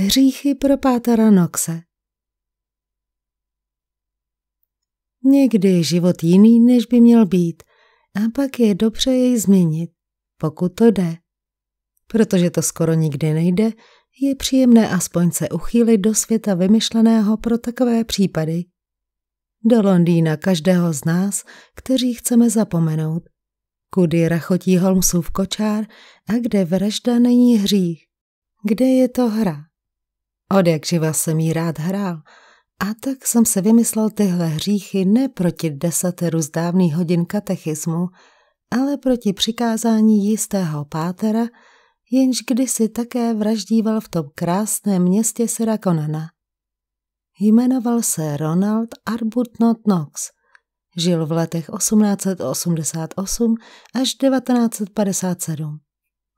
Hříchy pro pátera Noxe Někdy je život jiný, než by měl být, a pak je dobře jej změnit, pokud to jde. Protože to skoro nikdy nejde, je příjemné aspoň se uchýlit do světa vymyšleného pro takové případy. Do Londýna každého z nás, kteří chceme zapomenout, kudy rachotí Holmesův kočár a kde vražda není hřích, kde je to hra. Od jak živa jsem jí rád hrál. A tak jsem se vymyslel tyhle hříchy ne proti desateru z dávných hodin katechismu, ale proti přikázání jistého pátera, jenž kdysi také vraždíval v tom krásném městě Syrakonana. Jmenoval se Ronald Arbuthnot Knox. Žil v letech 1888 až 1957.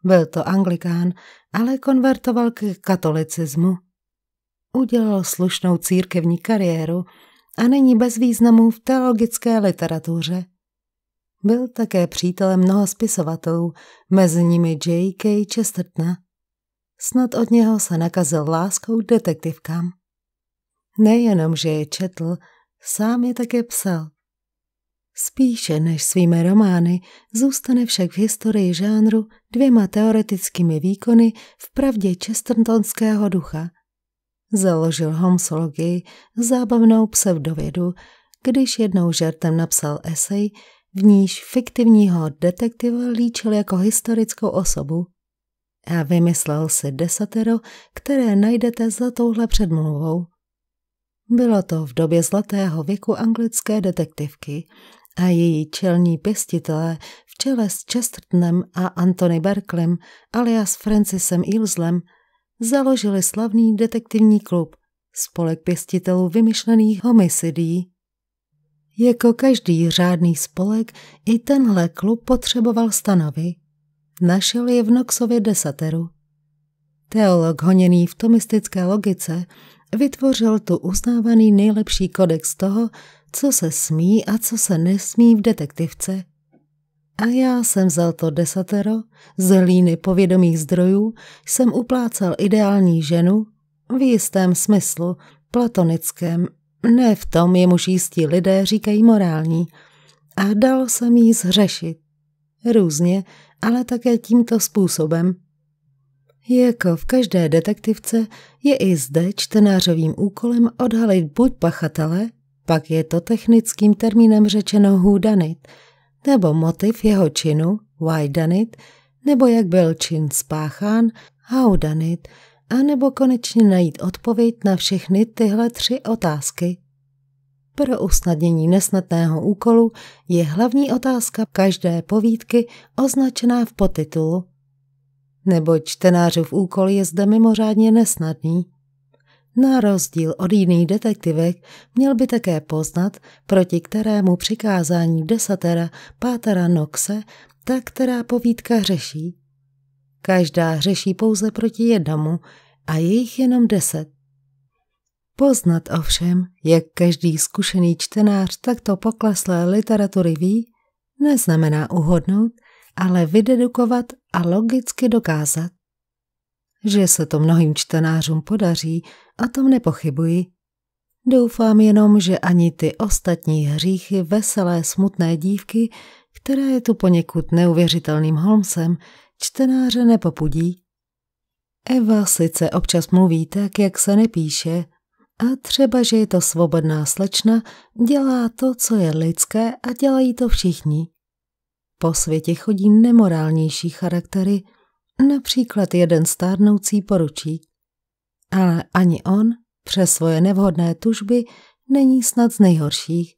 Byl to anglikán, ale konvertoval k katolicismu. Udělal slušnou církevní kariéru a není bez významu v teologické literatuře. Byl také přítelem mnoha spisovatelů, mezi nimi J.K. Chestertona. Snad od něho se nakazil láskou detektivkám. Nejenom, že je četl, sám je také psal. Spíše než svými romány zůstane však v historii žánru dvěma teoretickými výkony v pravdě chestertonského ducha – Založil homsologii, zábavnou pseudovědu, když jednou žertem napsal esej, v níž fiktivního detektiva líčil jako historickou osobu a vymyslel si desatero, které najdete za touhle předmluvou. Bylo to v době zlatého věku anglické detektivky a její čelní pěstitelé v čele s Chestertonem a Anthony Berklem alias Francisem Ilslem založili slavný detektivní klub, spolek pěstitelů vymyšlených homicidí. Jako každý řádný spolek, i tenhle klub potřeboval stanovy. Našel je v Noxově desateru. Teolog honěný v tomistické logice vytvořil tu uznávaný nejlepší kodex toho, co se smí a co se nesmí v detektivce. A já jsem vzal to desatero, z líny povědomých zdrojů jsem uplácal ideální ženu, v jistém smyslu, platonickém, ne v tom, jemuž jistí lidé říkají morální, a dal jsem jí zhřešit. Různě, ale také tímto způsobem. Jako v každé detektivce je i zde čtenářovým úkolem odhalit buď pachatele, pak je to technickým termínem řečeno hůdanit – nebo motiv jeho činu, why done it, nebo jak byl čin spáchán, how done it, a nebo konečně najít odpověď na všechny tyhle tři otázky. Pro usnadnění nesnadného úkolu je hlavní otázka každé povídky označená v potitulu. Nebo čtenářův úkol je zde mimořádně nesnadný. Na rozdíl od jiných detektivek měl by také poznat, proti kterému přikázání desatera Pátera Noxe ta, která povídka řeší. Každá řeší pouze proti jednomu a jejich jenom deset. Poznat ovšem, jak každý zkušený čtenář takto pokleslé literatury ví, neznamená uhodnout, ale vydedukovat a logicky dokázat. Že se to mnohým čtenářům podaří, a tom nepochybuji. Doufám jenom, že ani ty ostatní hříchy veselé smutné dívky, která je tu poněkud neuvěřitelným Holmesem, čtenáře nepopudí. Eva sice občas mluví tak, jak se nepíše, a třeba, že je to svobodná slečna, dělá to, co je lidské a dělají to všichni. Po světě chodí nemorálnější charaktery – například jeden stárnoucí poručík. Ale ani on, přes svoje nevhodné tužby, není snad z nejhorších.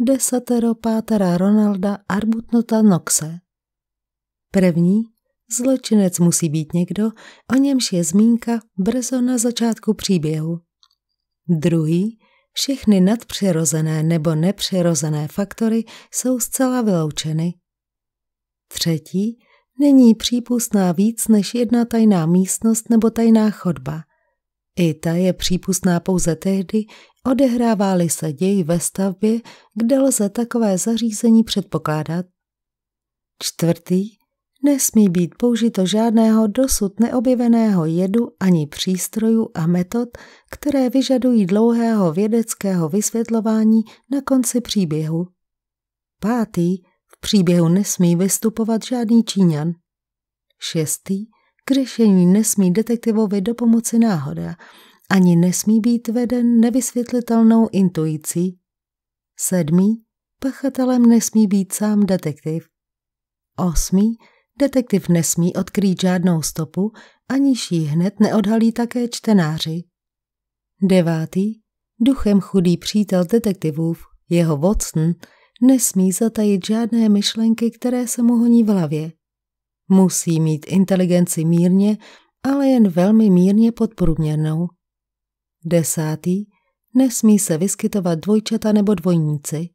Desatero pátera Ronalda Arbutnota Noxe První, zločinec musí být někdo, o němž je zmínka brzo na začátku příběhu. Druhý, všechny nadpřirozené nebo nepřirozené faktory jsou zcela vyloučeny. Třetí, není přípustná víc než jedna tajná místnost nebo tajná chodba. I ta je přípustná pouze tehdy, odehrává-li se děj ve stavbě, kde lze takové zařízení předpokládat. Čtvrtý, nesmí být použito žádného dosud neobjeveného jedu ani přístrojů a metod, které vyžadují dlouhého vědeckého vysvětlování na konci příběhu. Pátý, příběhu nesmí vystupovat žádný Číňan. Šestý, k řešení nesmí detektivovi do pomoci náhoda, ani nesmí být veden nevysvětlitelnou intuicí. Sedmý, pachatelem nesmí být sám detektiv. Osmý, detektiv nesmí odkrýt žádnou stopu, aniž ji hned neodhalí také čtenáři. Devátý, duchem chudý přítel detektivův, jeho Watson, Nesmí zatajit žádné myšlenky, které se mu honí v hlavě. Musí mít inteligenci mírně, ale jen velmi mírně podprůměrnou. Desátý. Nesmí se vyskytovat dvojčata nebo dvojníci.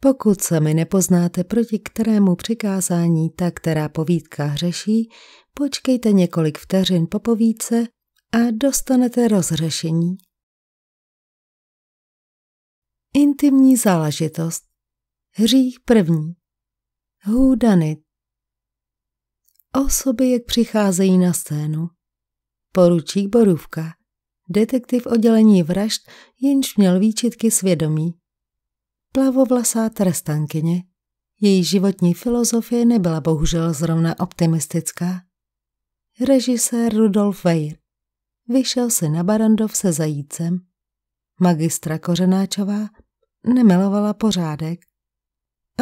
Pokud sami nepoznáte, proti kterému přikázání ta, která povídka hřeší, počkejte několik vteřin po povídce a dostanete rozřešení. Intimní záležitost. Hřích první. Hůdanit. Osoby, jak přicházejí na scénu. Poručík Borůvka. Detektiv oddělení vražd, jenž měl výčitky svědomí. Plavovlasá trestankyně. Její životní filozofie nebyla bohužel zrovna optimistická. Režisér Rudolf Weir. Vyšel si na Barandov se zajícem. Magistra Kořenáčová nemilovala pořádek.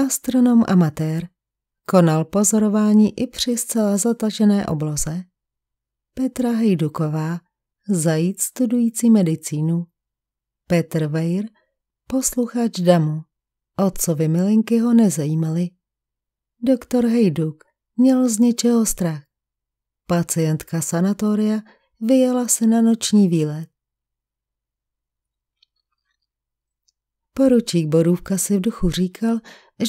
Astronom amatér konal pozorování i při zcela zatažené obloze. Petra Hejduková, zajíc studující medicínu. Petr Vejr, posluchač damu. Otcovi milinky ho nezajímaly. Doktor Hejduk měl z něčeho strach. Pacientka sanatoria vyjela se na noční výlet. Poručík Borůvka si v duchu říkal,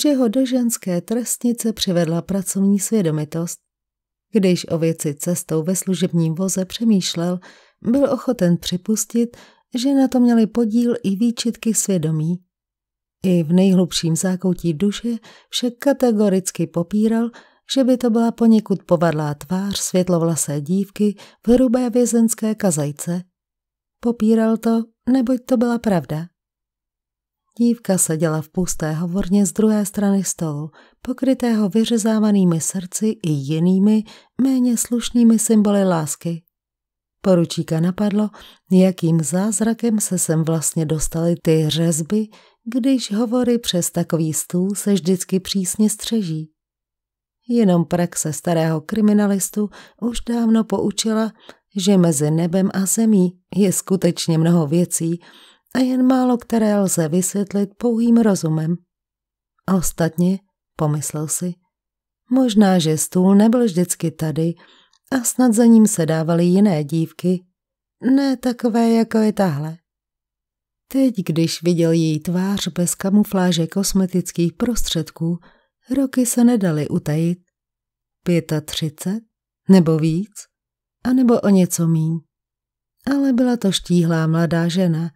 že ho do ženské trestnice přivedla pracovní svědomitost. Když o věci cestou ve služebním voze přemýšlel, byl ochoten připustit, že na to měli podíl i výčitky svědomí. I v nejhlubším zákoutí duše však kategoricky popíral, že by to byla poněkud povadlá tvář světlovlasé dívky v hrubé vězenské kazajce. Popíral to, neboť to byla pravda. Dívka seděla v pusté hovorně z druhé strany stolu, pokrytého vyřezávanými srdci i jinými, méně slušnými symboly lásky. Poručíka napadlo, jakým zázrakem se sem vlastně dostaly ty řezby, když hovory přes takový stůl se vždycky přísně střeží. Jenom praxe starého kriminalistu už dávno poučila, že mezi nebem a zemí je skutečně mnoho věcí, a jen málo které lze vysvětlit pouhým rozumem. A ostatně, pomyslel si, možná, že stůl nebyl vždycky tady a snad za ním se dávaly jiné dívky, ne takové, jako je tahle. Teď, když viděl její tvář bez kamufláže kosmetických prostředků, roky se nedaly utajit. Pěta třicet? Nebo víc? A nebo o něco míň? Ale byla to štíhlá mladá žena,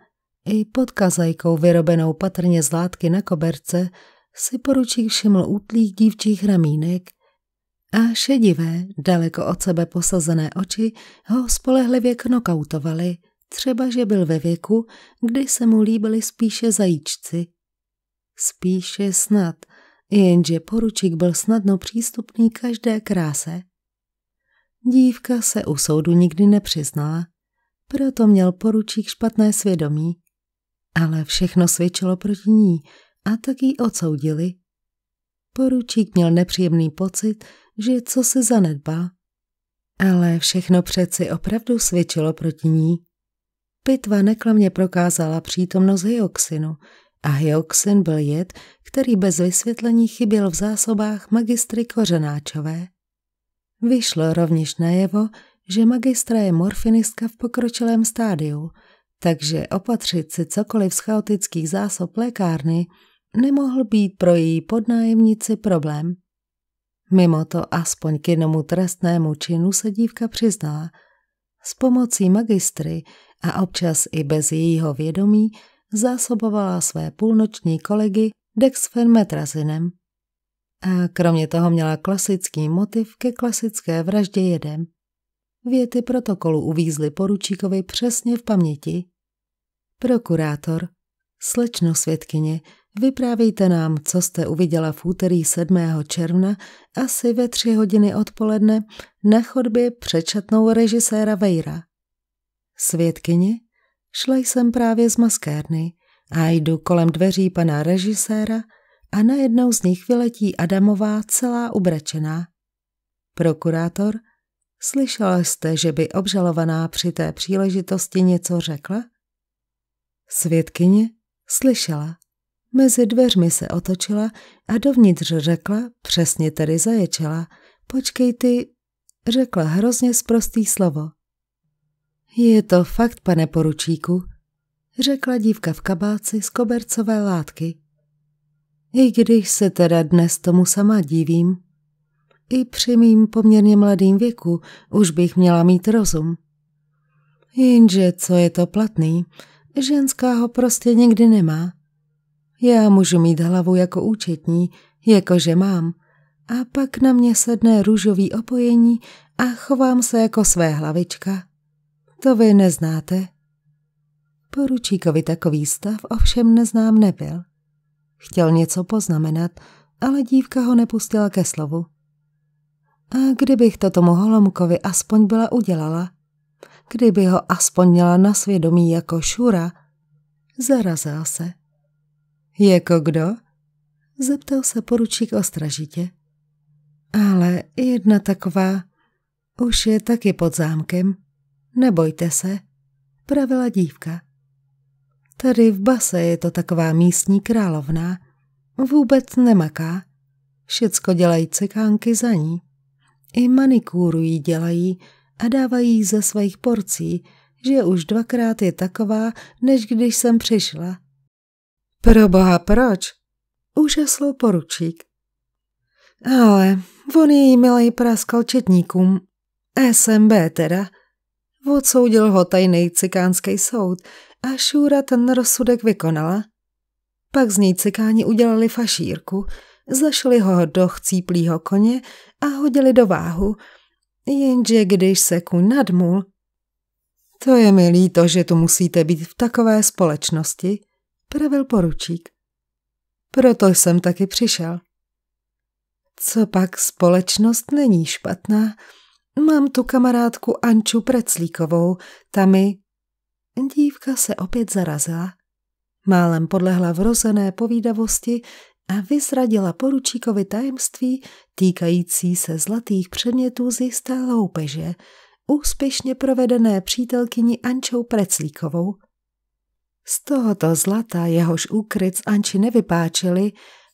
i pod kazajkou vyrobenou patrně z látky na koberce si poručík všiml útlých dívčích ramínek a šedivé, daleko od sebe posazené oči ho spolehlivě knokautovaly, třeba že byl ve věku, kdy se mu líbili spíše zajíčci. Spíše snad, jenže poručík byl snadno přístupný každé kráse. Dívka se u soudu nikdy nepřiznala, proto měl poručík špatné svědomí ale všechno svědčilo proti ní a tak ji odsoudili. Poručík měl nepříjemný pocit, že co se zanedbá. Ale všechno přeci opravdu svědčilo proti ní. Pitva neklamně prokázala přítomnost hyoxinu a hyoxin byl jed, který bez vysvětlení chyběl v zásobách magistry Kořenáčové. Vyšlo rovněž najevo, že magistra je morfinistka v pokročilém stádiu – takže opatřit si cokoliv z chaotických zásob lékárny nemohl být pro její podnájemnici problém. Mimo to aspoň k jednomu trestnému činu se dívka přiznala. S pomocí magistry a občas i bez jejího vědomí zásobovala své půlnoční kolegy dexfenmetrazinem. A kromě toho měla klasický motiv ke klasické vraždě jedem. Věty protokolu uvízly poručíkovi přesně v paměti. Prokurátor, slečno světkyně, vyprávějte nám, co jste uviděla v úterý 7. června asi ve tři hodiny odpoledne na chodbě přečetnou režiséra Vejra. Světkyně, šla jsem právě z maskérny a jdu kolem dveří pana režiséra a najednou z nich vyletí Adamová celá ubračená. Prokurátor, slyšela jste, že by obžalovaná při té příležitosti něco řekla? Svědkyně slyšela. Mezi dveřmi se otočila a dovnitř řekla, přesně tedy zaječela, počkej ty, řekla hrozně zprostý slovo. Je to fakt, pane poručíku, řekla dívka v kabáci z kobercové látky. I když se teda dnes tomu sama divím, i při mým poměrně mladým věku už bych měla mít rozum. Jenže co je to platný, Ženská ho prostě nikdy nemá. Já můžu mít hlavu jako účetní, jakože mám. A pak na mě sedne růžový opojení a chovám se jako své hlavička. To vy neznáte. Poručíkovi takový stav ovšem neznám nebyl. Chtěl něco poznamenat, ale dívka ho nepustila ke slovu. A kdybych to tomu Holomkovi aspoň byla udělala, kdyby ho aspoň měla na svědomí jako Šura, zarazil se. Jako kdo? Zeptal se poručík ostražitě. Ale jedna taková už je taky pod zámkem. Nebojte se, pravila dívka. Tady v base je to taková místní královna. Vůbec nemaká. Všecko dělají cekánky za ní. I manikúru jí dělají, a dávají ze svých porcí, že už dvakrát je taková, než když jsem přišla. Pro boha proč? Úžasl poručík. Ale on její milý praskal četníkům. SMB teda. Odsoudil ho tajný cikánský soud a šura ten rozsudek vykonala. Pak z něj cikáni udělali fašírku, zašli ho do chcíplýho koně a hodili do váhu – Jenže když se ku nadmul, to je mi líto, že tu musíte být v takové společnosti, pravil poručík. Proto jsem taky přišel. Co pak společnost není špatná? Mám tu kamarádku Anču Preclíkovou, ta mi... Dívka se opět zarazila. Málem podlehla vrozené povídavosti, a vyzradila poručíkovi tajemství týkající se zlatých předmětů z jisté loupeže, úspěšně provedené přítelkyni Ančou Preclíkovou. Z tohoto zlata, jehož úkryc Anči nevypáčili,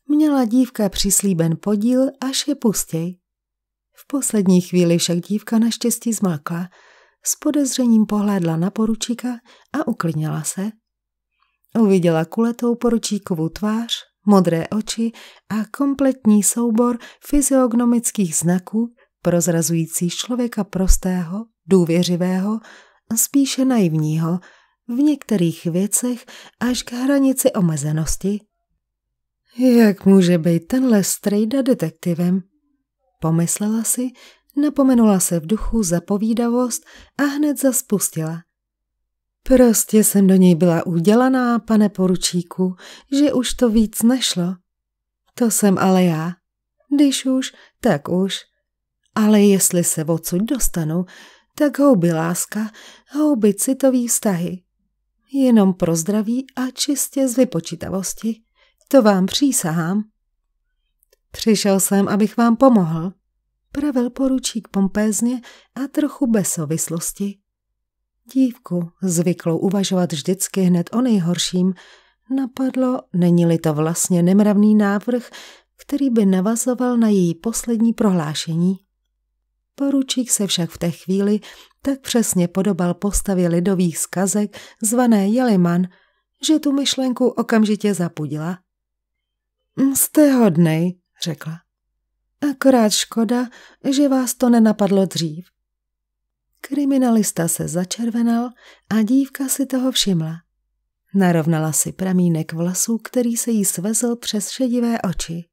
měla dívka přislíben podíl, až je pustěj. V poslední chvíli však dívka naštěstí zmákla, s podezřením pohlédla na poručíka a uklidnila se. Uviděla kuletou poručíkovou tvář, modré oči a kompletní soubor fyziognomických znaků prozrazující člověka prostého, důvěřivého, spíše naivního, v některých věcech až k hranici omezenosti. Jak může být tenhle strejda detektivem? Pomyslela si, napomenula se v duchu zapovídavost a hned zaspustila – Prostě jsem do něj byla udělaná, pane poručíku, že už to víc nešlo. To jsem ale já. Když už, tak už. Ale jestli se odsud dostanu, tak houby láska, houby citový vztahy. Jenom pro zdraví a čistě z vypočítavosti. To vám přísahám. Přišel jsem, abych vám pomohl, pravil poručík pompézně a trochu bez souvislosti dívku, zvyklou uvažovat vždycky hned o nejhorším, napadlo, není-li to vlastně nemravný návrh, který by navazoval na její poslední prohlášení. Poručík se však v té chvíli tak přesně podobal postavě lidových skazek zvané Jeliman, že tu myšlenku okamžitě zapudila. Jste hodnej, řekla. Akorát škoda, že vás to nenapadlo dřív. Kriminalista se začervenal a dívka si toho všimla. Narovnala si pramínek vlasů, který se jí svezl přes šedivé oči.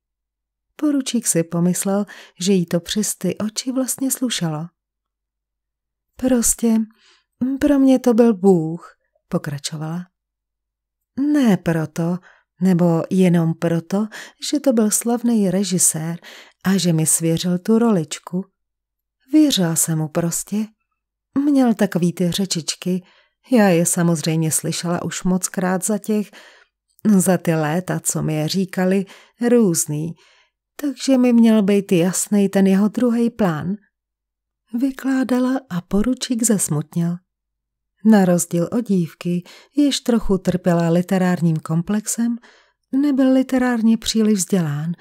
Poručík si pomyslel, že jí to přes ty oči vlastně slušalo. Prostě, hm, pro mě to byl Bůh, pokračovala. Ne proto, nebo jenom proto, že to byl slavný režisér a že mi svěřil tu roličku. Věřila jsem mu prostě. Měl takový ty řečičky, já je samozřejmě slyšela už moc krát za těch, za ty léta, co mi je říkali, různý, takže mi měl být jasný ten jeho druhý plán. Vykládala a poručík zasmutnil. Na rozdíl od dívky, jež trochu trpěla literárním komplexem, nebyl literárně příliš vzdělán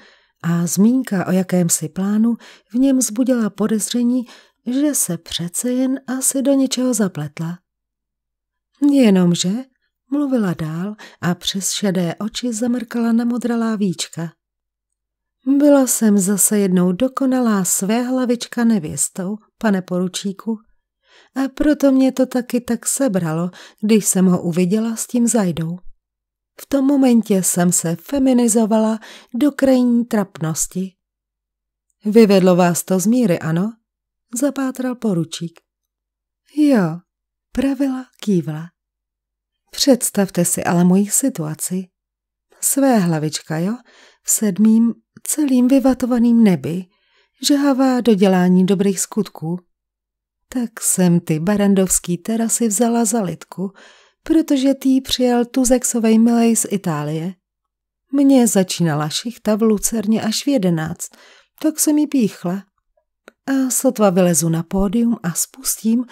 a zmínka o jakémsi plánu v něm zbudila podezření, že se přece jen asi do něčeho zapletla. Jenomže mluvila dál a přes šedé oči zamrkala na modralá víčka. Byla jsem zase jednou dokonalá své hlavička nevěstou, pane poručíku, a proto mě to taky tak sebralo, když jsem ho uviděla s tím zajdou. V tom momentě jsem se feminizovala do krajní trapnosti. Vyvedlo vás to z míry, ano? zapátral poručík. Jo, pravila kývla. Představte si ale moji situaci. Své hlavička, jo, v sedmým celým vyvatovaným nebi, žhavá do dělání dobrých skutků. Tak jsem ty barandovský terasy vzala za lidku, protože tý přijel tuzeksovej milej z Itálie. Mně začínala šichta v Lucerně až v jedenáct, tak jsem jí píchla a sotva vylezu na pódium a spustím,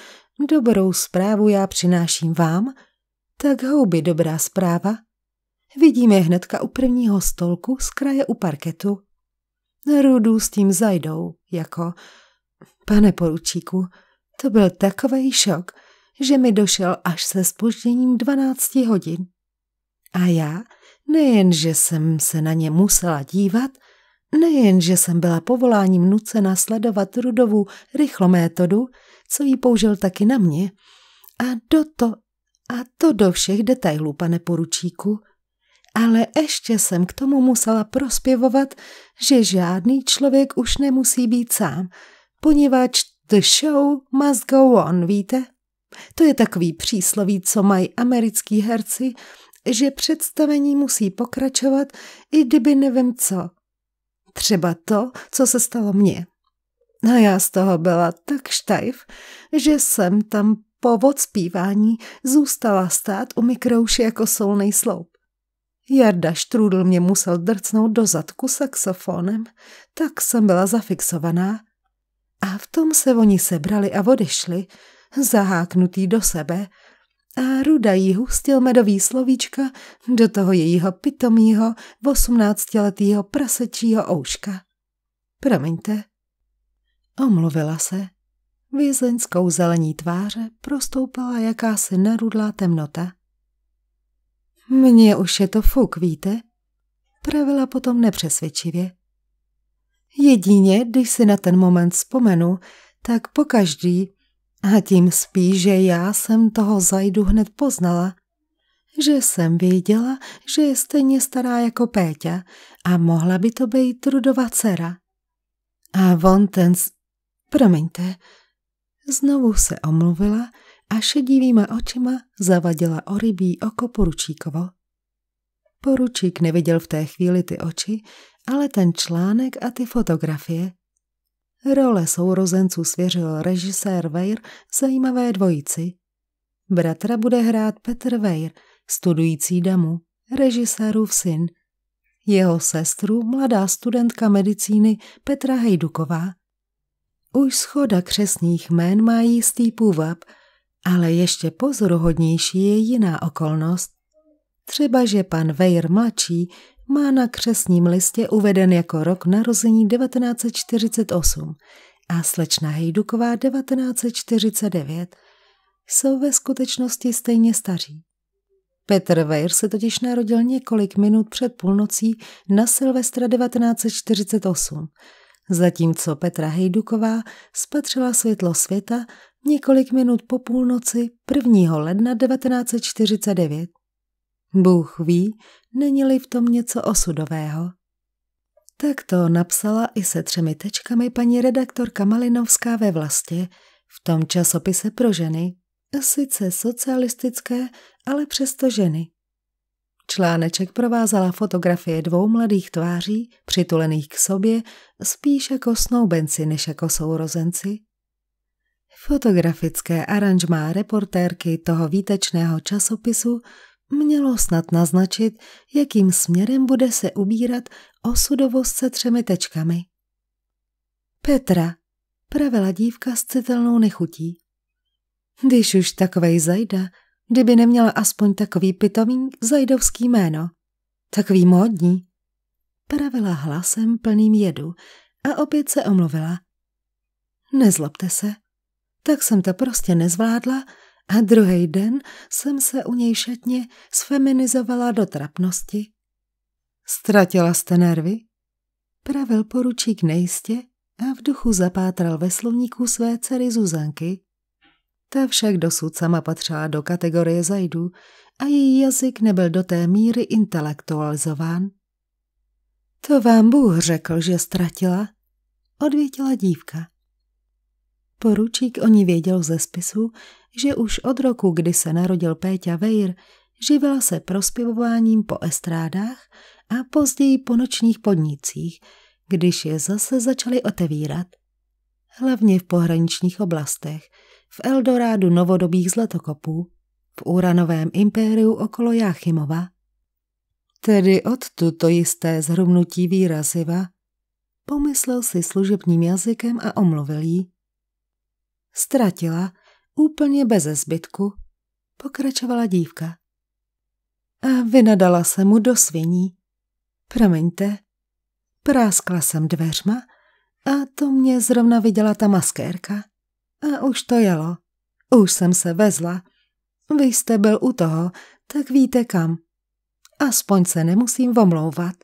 dobrou zprávu já přináším vám, tak houby dobrá zpráva. Vidíme je hnedka u prvního stolku z kraje u parketu. Rudu s tím zajdou, jako... Pane poručíku, to byl takový šok, že mi došel až se spožděním 12 hodin. A já nejenže jsem se na ně musela dívat, Nejen, že jsem byla povoláním nucena sledovat Rudovu rychlou metodu, co ji použil taky na mě, a do to, a to do všech detailů, pane poručíku, ale ještě jsem k tomu musela prospěvovat, že žádný člověk už nemusí být sám, poněvadž the show must go on, víte? To je takový přísloví, co mají americký herci, že představení musí pokračovat, i kdyby nevím co. Třeba to, co se stalo mně. A já z toho byla tak štajf, že jsem tam po odspívání zůstala stát u mikrouši jako solný sloup. Jarda Štrůdl mě musel drcnout do zadku saxofonem, tak jsem byla zafixovaná a v tom se oni sebrali a odešli, zaháknutý do sebe a ruda jí hustil medový slovíčka do toho jejího pitomího, osmnáctiletýho prasečího ouška. Promiňte. Omluvila se. Vězeňskou zelení tváře prostoupala jakási narudlá temnota. Mně už je to fuk, víte? Pravila potom nepřesvědčivě. Jedině, když si na ten moment vzpomenu, tak pokaždý, a tím spíše já jsem toho zajdu hned poznala, že jsem věděla, že je stejně stará jako Péťa a mohla by to být trudová dcera. A von ten... Z... Promiňte. Znovu se omluvila a šedivýma očima zavadila o rybí oko poručíkovo. Poručík neviděl v té chvíli ty oči, ale ten článek a ty fotografie – Role sourozenců svěřil režisér Weir zajímavé dvojici. Bratra bude hrát Petr Weir, studující damu, režisérův syn. Jeho sestru mladá studentka medicíny Petra Hejduková. Už schoda křesních jmén má jistý půvab, ale ještě pozoruhodnější je jiná okolnost. Třeba, že pan Vejr mladší má na křesním listě uveden jako rok narození 1948 a slečna Hejduková 1949 jsou ve skutečnosti stejně staří. Petr Weir se totiž narodil několik minut před půlnocí na Silvestra 1948, zatímco Petra Hejduková spatřila světlo světa několik minut po půlnoci 1. ledna 1949. Bůh ví, není-li v tom něco osudového. Tak to napsala i se třemi tečkami paní redaktorka Malinovská ve vlasti, v tom časopise pro ženy, sice socialistické, ale přesto ženy. Článeček provázala fotografie dvou mladých tváří, přitulených k sobě, spíš jako snoubenci než jako sourozenci. Fotografické aranžmá reportérky toho výtečného časopisu Mělo snad naznačit, jakým směrem bude se ubírat osudovost se třemi tečkami. Petra, pravila dívka s citelnou nechutí. Když už takovej zajda, kdyby neměla aspoň takový pitomý zajdovský jméno. Takový módní. Pravila hlasem plným jedu a opět se omluvila. Nezlobte se, tak jsem to prostě nezvládla a druhý den jsem se u něj šatně sfeminizovala do trapnosti. Ztratila jste nervy? Pravil poručík nejistě a v duchu zapátral ve slovníku své dcery Zuzanky. Ta však dosud sama patřila do kategorie zajdů a její jazyk nebyl do té míry intelektualizován. To vám Bůh řekl, že ztratila, odvětila dívka. Poručík o ní věděl ze spisu že už od roku, kdy se narodil Péťa Vejr, živila se prospěvováním po estrádách a později po nočních podnicích, když je zase začaly otevírat. Hlavně v pohraničních oblastech, v Eldorádu novodobých zlatokopů, v uranovém impériu okolo Jáchymova. Tedy odtud to jisté zhrubnutí výraziva, pomyslel si služebním jazykem a omluvil jí. Ztratila, úplně beze zbytku, pokračovala dívka. A vynadala se mu do sviní. Promiňte, práskla jsem dveřma a to mě zrovna viděla ta maskérka. A už to jelo. Už jsem se vezla. Vy jste byl u toho, tak víte kam. Aspoň se nemusím omlouvat.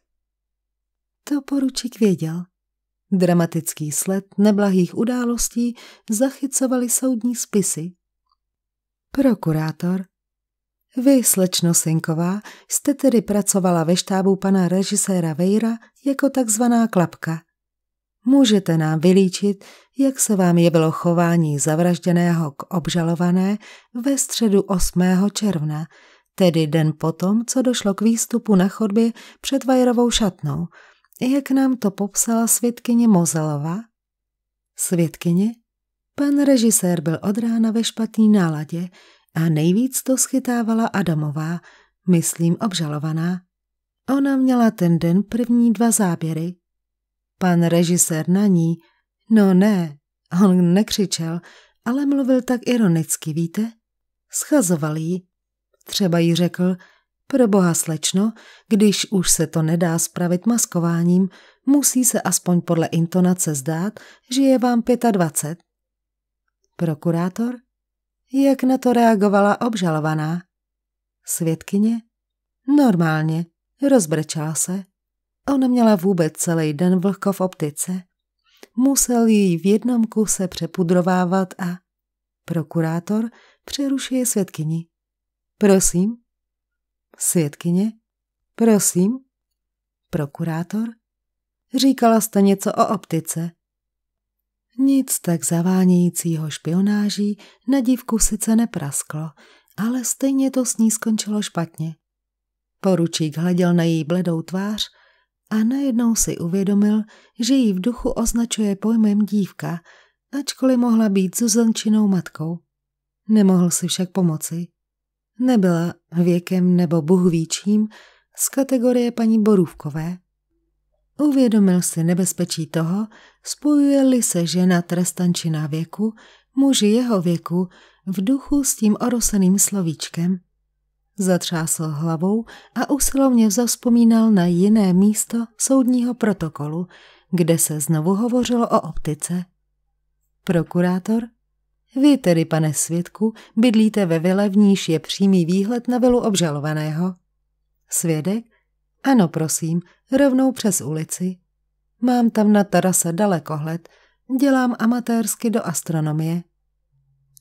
To poručík věděl. Dramatický sled neblahých událostí zachycovaly soudní spisy. Prokurátor Vy, slečno Sinková, jste tedy pracovala ve štábu pana režiséra Vejra jako takzvaná klapka. Můžete nám vylíčit, jak se vám jevilo chování zavražděného k obžalované ve středu 8. června, tedy den potom, co došlo k výstupu na chodbě před Vajrovou šatnou – jak nám to popsala světkyně Mozelova. Světkyně? Pan režisér byl od rána ve špatný náladě a nejvíc to schytávala Adamová, myslím obžalovaná. Ona měla ten den první dva záběry. Pan režisér na ní, no ne, on nekřičel, ale mluvil tak ironicky, víte? Schazoval jí. Třeba jí řekl, pro boha slečno, když už se to nedá spravit maskováním, musí se aspoň podle intonace zdát, že je vám 25. Prokurátor? Jak na to reagovala obžalovaná? Svědkyně? Normálně, rozbrečala se. Ona měla vůbec celý den vlhko v optice. Musel jí v jednom kuse přepudrovávat a... Prokurátor přerušuje svědkyni. Prosím? Svědkyně? Prosím? Prokurátor? Říkala jste něco o optice. Nic tak zavánějícího špionáží na dívku sice neprasklo, ale stejně to s ní skončilo špatně. Poručík hleděl na její bledou tvář a najednou si uvědomil, že ji v duchu označuje pojmem dívka, ačkoliv mohla být Zuzančinou matkou. Nemohl si však pomoci. Nebyla věkem nebo bůh z kategorie paní Borůvkové. Uvědomil si nebezpečí toho, spojuje-li se žena trestančina věku, muži jeho věku, v duchu s tím oroseným slovíčkem. Zatřásl hlavou a usilovně zavzpomínal na jiné místo soudního protokolu, kde se znovu hovořilo o optice. Prokurátor vy tedy, pane svědku, bydlíte ve vile, v níž je přímý výhled na vilu obžalovaného. Svědek? Ano, prosím, rovnou přes ulici. Mám tam na terase dalekohled, dělám amatérsky do astronomie.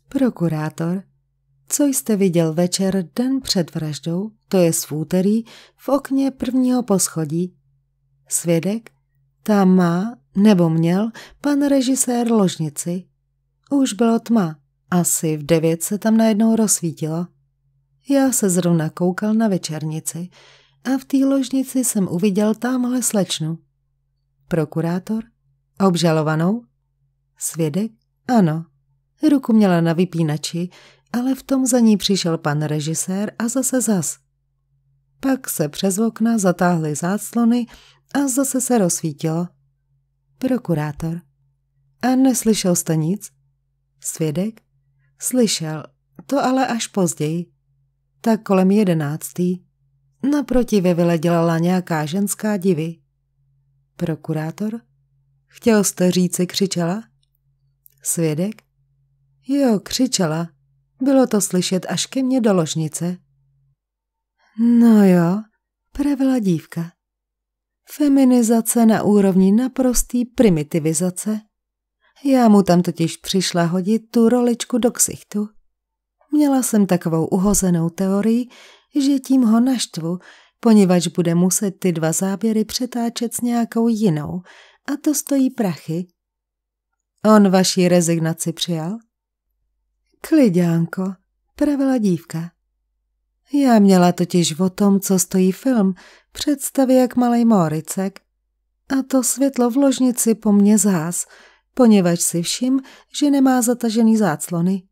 Prokurátor, co jste viděl večer den před vraždou, to je v úterý, v okně prvního poschodí? Svědek? Tam má, nebo měl, pan režisér ložnici. Už bylo tma. Asi v devět se tam najednou rozsvítilo. Já se zrovna koukal na večernici a v té ložnici jsem uviděl tamhle slečnu. Prokurátor? Obžalovanou? Svědek? Ano. Ruku měla na vypínači, ale v tom za ní přišel pan režisér a zase zas. Pak se přes okna zatáhly záclony a zase se rozsvítilo. Prokurátor. A neslyšel jste nic? Svědek? Slyšel, to ale až později. Tak kolem jedenáctý. Naproti ve vile dělala nějaká ženská divy. Prokurátor? Chtěl jste říci, křičela? Svědek? Jo, křičela. Bylo to slyšet až ke mně do ložnice. No jo, pravila dívka. Feminizace na úrovni naprostý primitivizace. Já mu tam totiž přišla hodit tu roličku do ksichtu. Měla jsem takovou uhozenou teorii, že tím ho naštvu, poněvadž bude muset ty dva záběry přetáčet s nějakou jinou a to stojí prachy. On vaší rezignaci přijal? Klidňánko, pravila dívka. Já měla totiž o tom, co stojí film, představy jak malej Moricek. A to světlo v ložnici po mně zás – poněvadž si všim, že nemá zatažený záclony.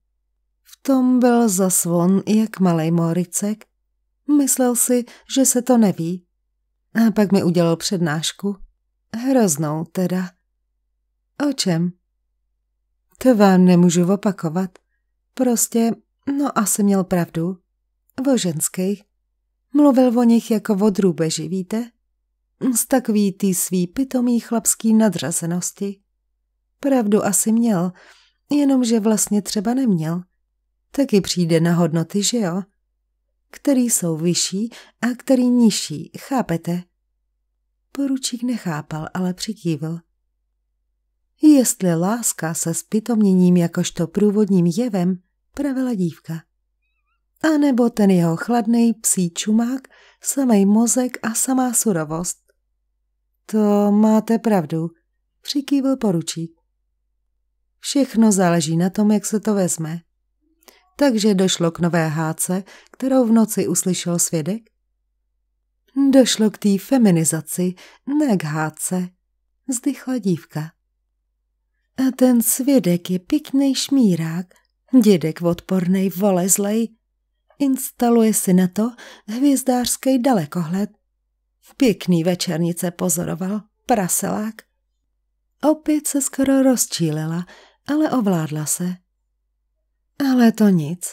V tom byl zasvon jak malej moricek. Myslel si, že se to neví. A pak mi udělal přednášku. Hroznou teda. O čem? To vám nemůžu opakovat. Prostě, no asi měl pravdu. O ženských. Mluvil o nich jako o drůbeži, víte? Z takový ty svý pitomý chlapský nadřazenosti. Pravdu asi měl, jenomže vlastně třeba neměl. Taky přijde na hodnoty, že jo? Který jsou vyšší a který nižší, chápete? Poručík nechápal, ale přikývil. Jestli láska se spytomněním jakožto průvodním jevem, pravila dívka. A nebo ten jeho chladný psí čumák, samej mozek a samá surovost. To máte pravdu, přikývil poručík. Všechno záleží na tom, jak se to vezme. Takže došlo k nové háce, kterou v noci uslyšel svědek? Došlo k té feminizaci, ne k háce, vzdychla dívka. A ten svědek je pěkný šmírák, dědek odpornej vole zlej. Instaluje si na to hvězdářský dalekohled. Pěkný večernice pozoroval, praselák. Opět se skoro rozčílila, ale ovládla se. Ale to nic.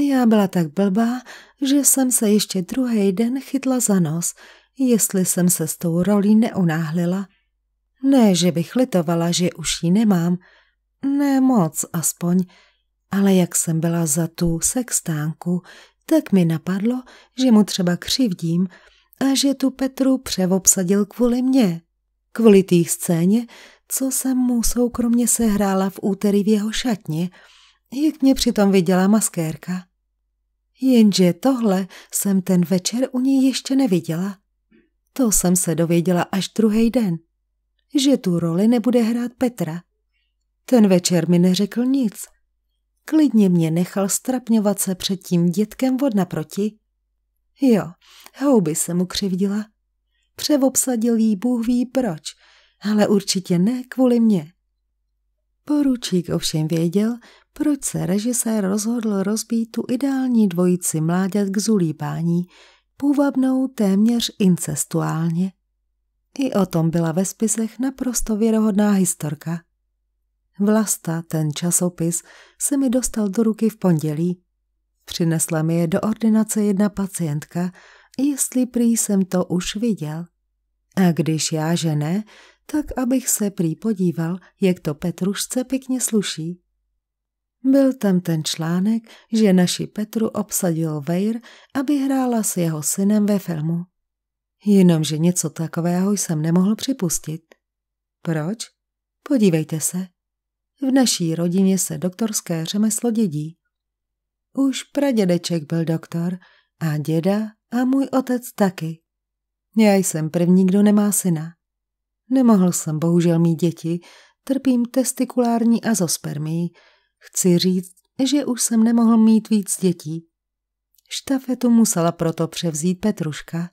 Já byla tak blbá, že jsem se ještě druhý den chytla za nos, jestli jsem se s tou rolí neunáhlila. Ne, že bych litovala, že už ji nemám. Ne moc, aspoň. Ale jak jsem byla za tu sextánku, tak mi napadlo, že mu třeba křivdím a že tu Petru převobsadil kvůli mně. Kvůli té scéně co jsem mu soukromně sehrála v úterý v jeho šatně, jak mě přitom viděla maskérka. Jenže tohle jsem ten večer u ní ještě neviděla. To jsem se dověděla až druhý den, že tu roli nebude hrát Petra. Ten večer mi neřekl nic. Klidně mě nechal strapňovat se před tím dětkem vod naproti. Jo, houby se mu křivdila. Převobsadil jí Bůh ví proč – ale určitě ne kvůli mně. Poručík ovšem věděl, proč se režisér rozhodl rozbít tu ideální dvojici mláďat k zulíbání, půvabnou téměř incestuálně. I o tom byla ve spisech naprosto věrohodná historka. Vlasta, ten časopis, se mi dostal do ruky v pondělí. Přinesla mi je do ordinace jedna pacientka, jestli prý jsem to už viděl. A když já, že ne, tak abych se prý podíval, jak to Petrušce pěkně sluší. Byl tam ten článek, že naši Petru obsadil Vejr, aby hrála s jeho synem ve filmu. Jenomže něco takového jsem nemohl připustit. Proč? Podívejte se. V naší rodině se doktorské řemeslo dědí. Už pradědeček byl doktor a děda a můj otec taky. Já jsem první, kdo nemá syna. Nemohl jsem bohužel mít děti, trpím testikulární azospermií. Chci říct, že už jsem nemohl mít víc dětí. Štafetu musela proto převzít Petruška,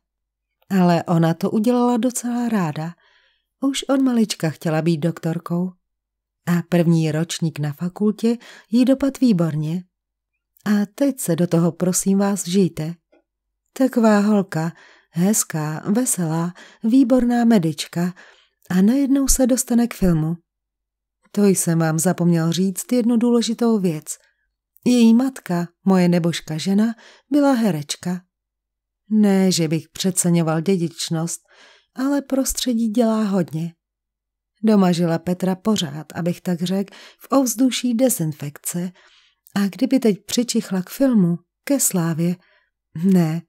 ale ona to udělala docela ráda. Už od malička chtěla být doktorkou. A první ročník na fakultě jí dopad výborně. A teď se do toho prosím vás žijte. Taková holka, hezká, veselá, výborná medička – a najednou se dostane k filmu. To jsem vám zapomněl říct jednu důležitou věc. Její matka, moje nebožka žena, byla herečka. Ne, že bych přeceňoval dědičnost, ale prostředí dělá hodně. Doma žila Petra pořád, abych tak řekl, v ovzduší dezinfekce a kdyby teď přičichla k filmu, ke slávě, ne,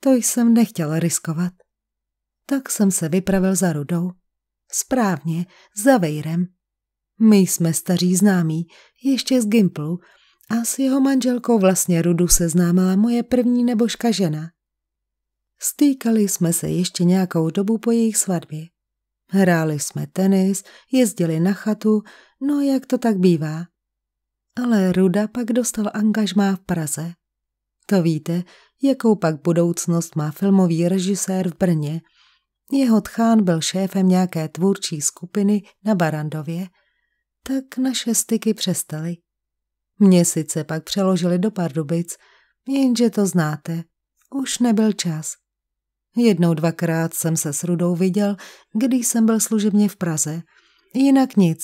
to jsem nechtěl riskovat. Tak jsem se vypravil za Rudou. Správně, za Vejrem. My jsme staří známí, ještě z Gimplu, a s jeho manželkou vlastně Rudu seznámila moje první nebožka žena. Stýkali jsme se ještě nějakou dobu po jejich svatbě. Hráli jsme tenis, jezdili na chatu, no jak to tak bývá. Ale Ruda pak dostal angažmá v Praze. To víte, jakou pak budoucnost má filmový režisér v Brně – jeho tchán byl šéfem nějaké tvůrčí skupiny na Barandově, tak naše styky přestaly. Mě sice pak přeložili do Pardubic, jenže to znáte, už nebyl čas. Jednou dvakrát jsem se s Rudou viděl, když jsem byl služebně v Praze. Jinak nic.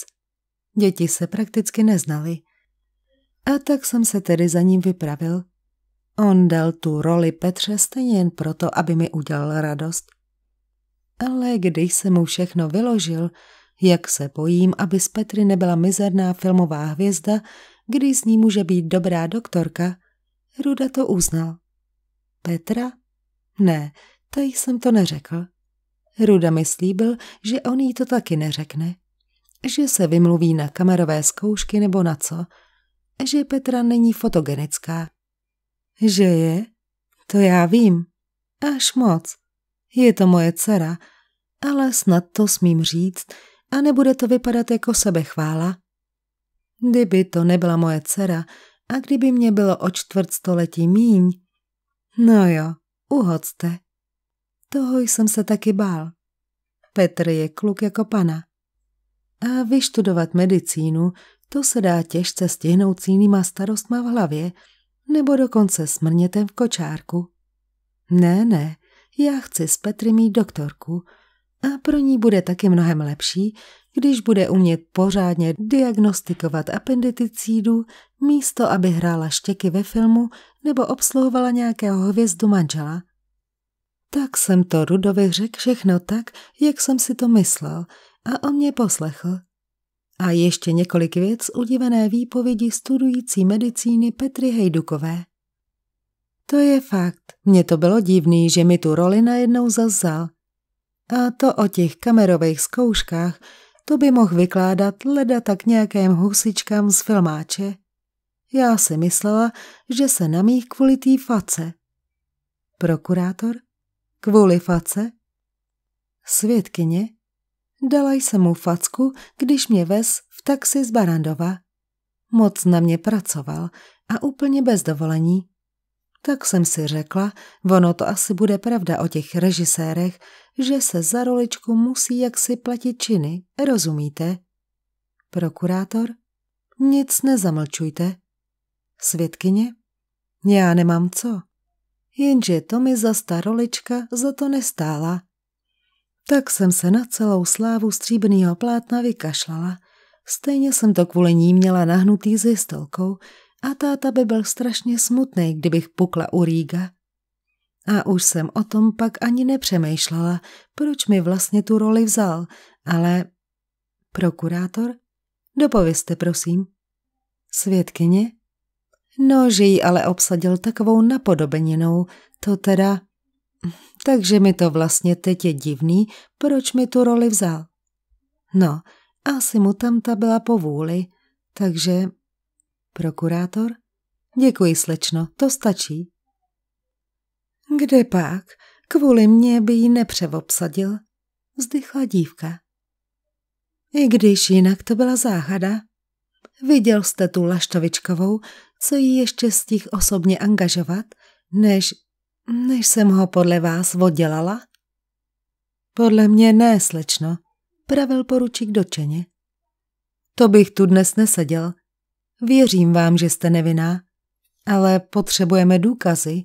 Děti se prakticky neznali. A tak jsem se tedy za ním vypravil. On dal tu roli Petře stejně jen proto, aby mi udělal radost ale když jsem mu všechno vyložil, jak se bojím, aby z Petry nebyla mizerná filmová hvězda, kdy z ní může být dobrá doktorka, Ruda to uznal. Petra? Ne, tady jsem to neřekl. Ruda mi slíbil, že on jí to taky neřekne. Že se vymluví na kamerové zkoušky nebo na co. Že Petra není fotogenická. Že je? To já vím. Až moc. Je to moje dcera, ale snad to smím říct a nebude to vypadat jako sebechvála. Kdyby to nebyla moje dcera a kdyby mě bylo o čtvrt století míň, no jo, uhoďte. Toho jsem se taky bál. Petr je kluk jako pana. A vyštudovat medicínu, to se dá těžce stihnout s jinýma starostma v hlavě, nebo dokonce s mrnětem v kočárku. Ne, ne, já chci s Petry mít doktorku a pro ní bude taky mnohem lepší, když bude umět pořádně diagnostikovat appendicídu, místo aby hrála štěky ve filmu nebo obsluhovala nějakého hvězdu manžela. Tak jsem to Rudovi řekl všechno tak, jak jsem si to myslel a on mě poslechl. A ještě několik věc udivené výpovědi studující medicíny Petry Hejdukové. To je fakt. Mně to bylo divný, že mi tu roli najednou zazal. A to o těch kamerových zkouškách, to by mohl vykládat leda tak nějakým husičkám z filmáče. Já si myslela, že se na mých kvůli té face. Prokurátor? Kvůli face? Svědkyně? Dala jsem mu facku, když mě vez v taxi z Barandova. Moc na mě pracoval a úplně bez dovolení. Tak jsem si řekla, ono to asi bude pravda o těch režisérech, že se za roličku musí jaksi platit činy, rozumíte? Prokurátor? Nic nezamlčujte. Svědkyně? Já nemám co. Jenže to mi za starolička za to nestála. Tak jsem se na celou slávu stříbrného plátna vykašlala. Stejně jsem to kvůli ní měla nahnutý s jistolkou, a táta by byl strašně smutný, kdybych pukla u Ríga. A už jsem o tom pak ani nepřemýšlela, proč mi vlastně tu roli vzal, ale... Prokurátor? Dopovězte, prosím. Svědkyně? No, že ji ale obsadil takovou napodobeninou, to teda... Takže mi to vlastně teď je divný, proč mi tu roli vzal. No, asi mu tam ta byla po vůli, takže Prokurátor? Děkuji, slečno, to stačí. Kde pak? Kvůli mně by ji nepřevobsadil, vzdychla dívka. I když jinak to byla záhada. Viděl jste tu Laštovičkovou, co ji ještě stih osobně angažovat, než, než jsem ho podle vás oddělala? Podle mě ne, slečno, pravil poručík dočeně. To bych tu dnes neseděl, Věřím vám, že jste nevinná, ale potřebujeme důkazy.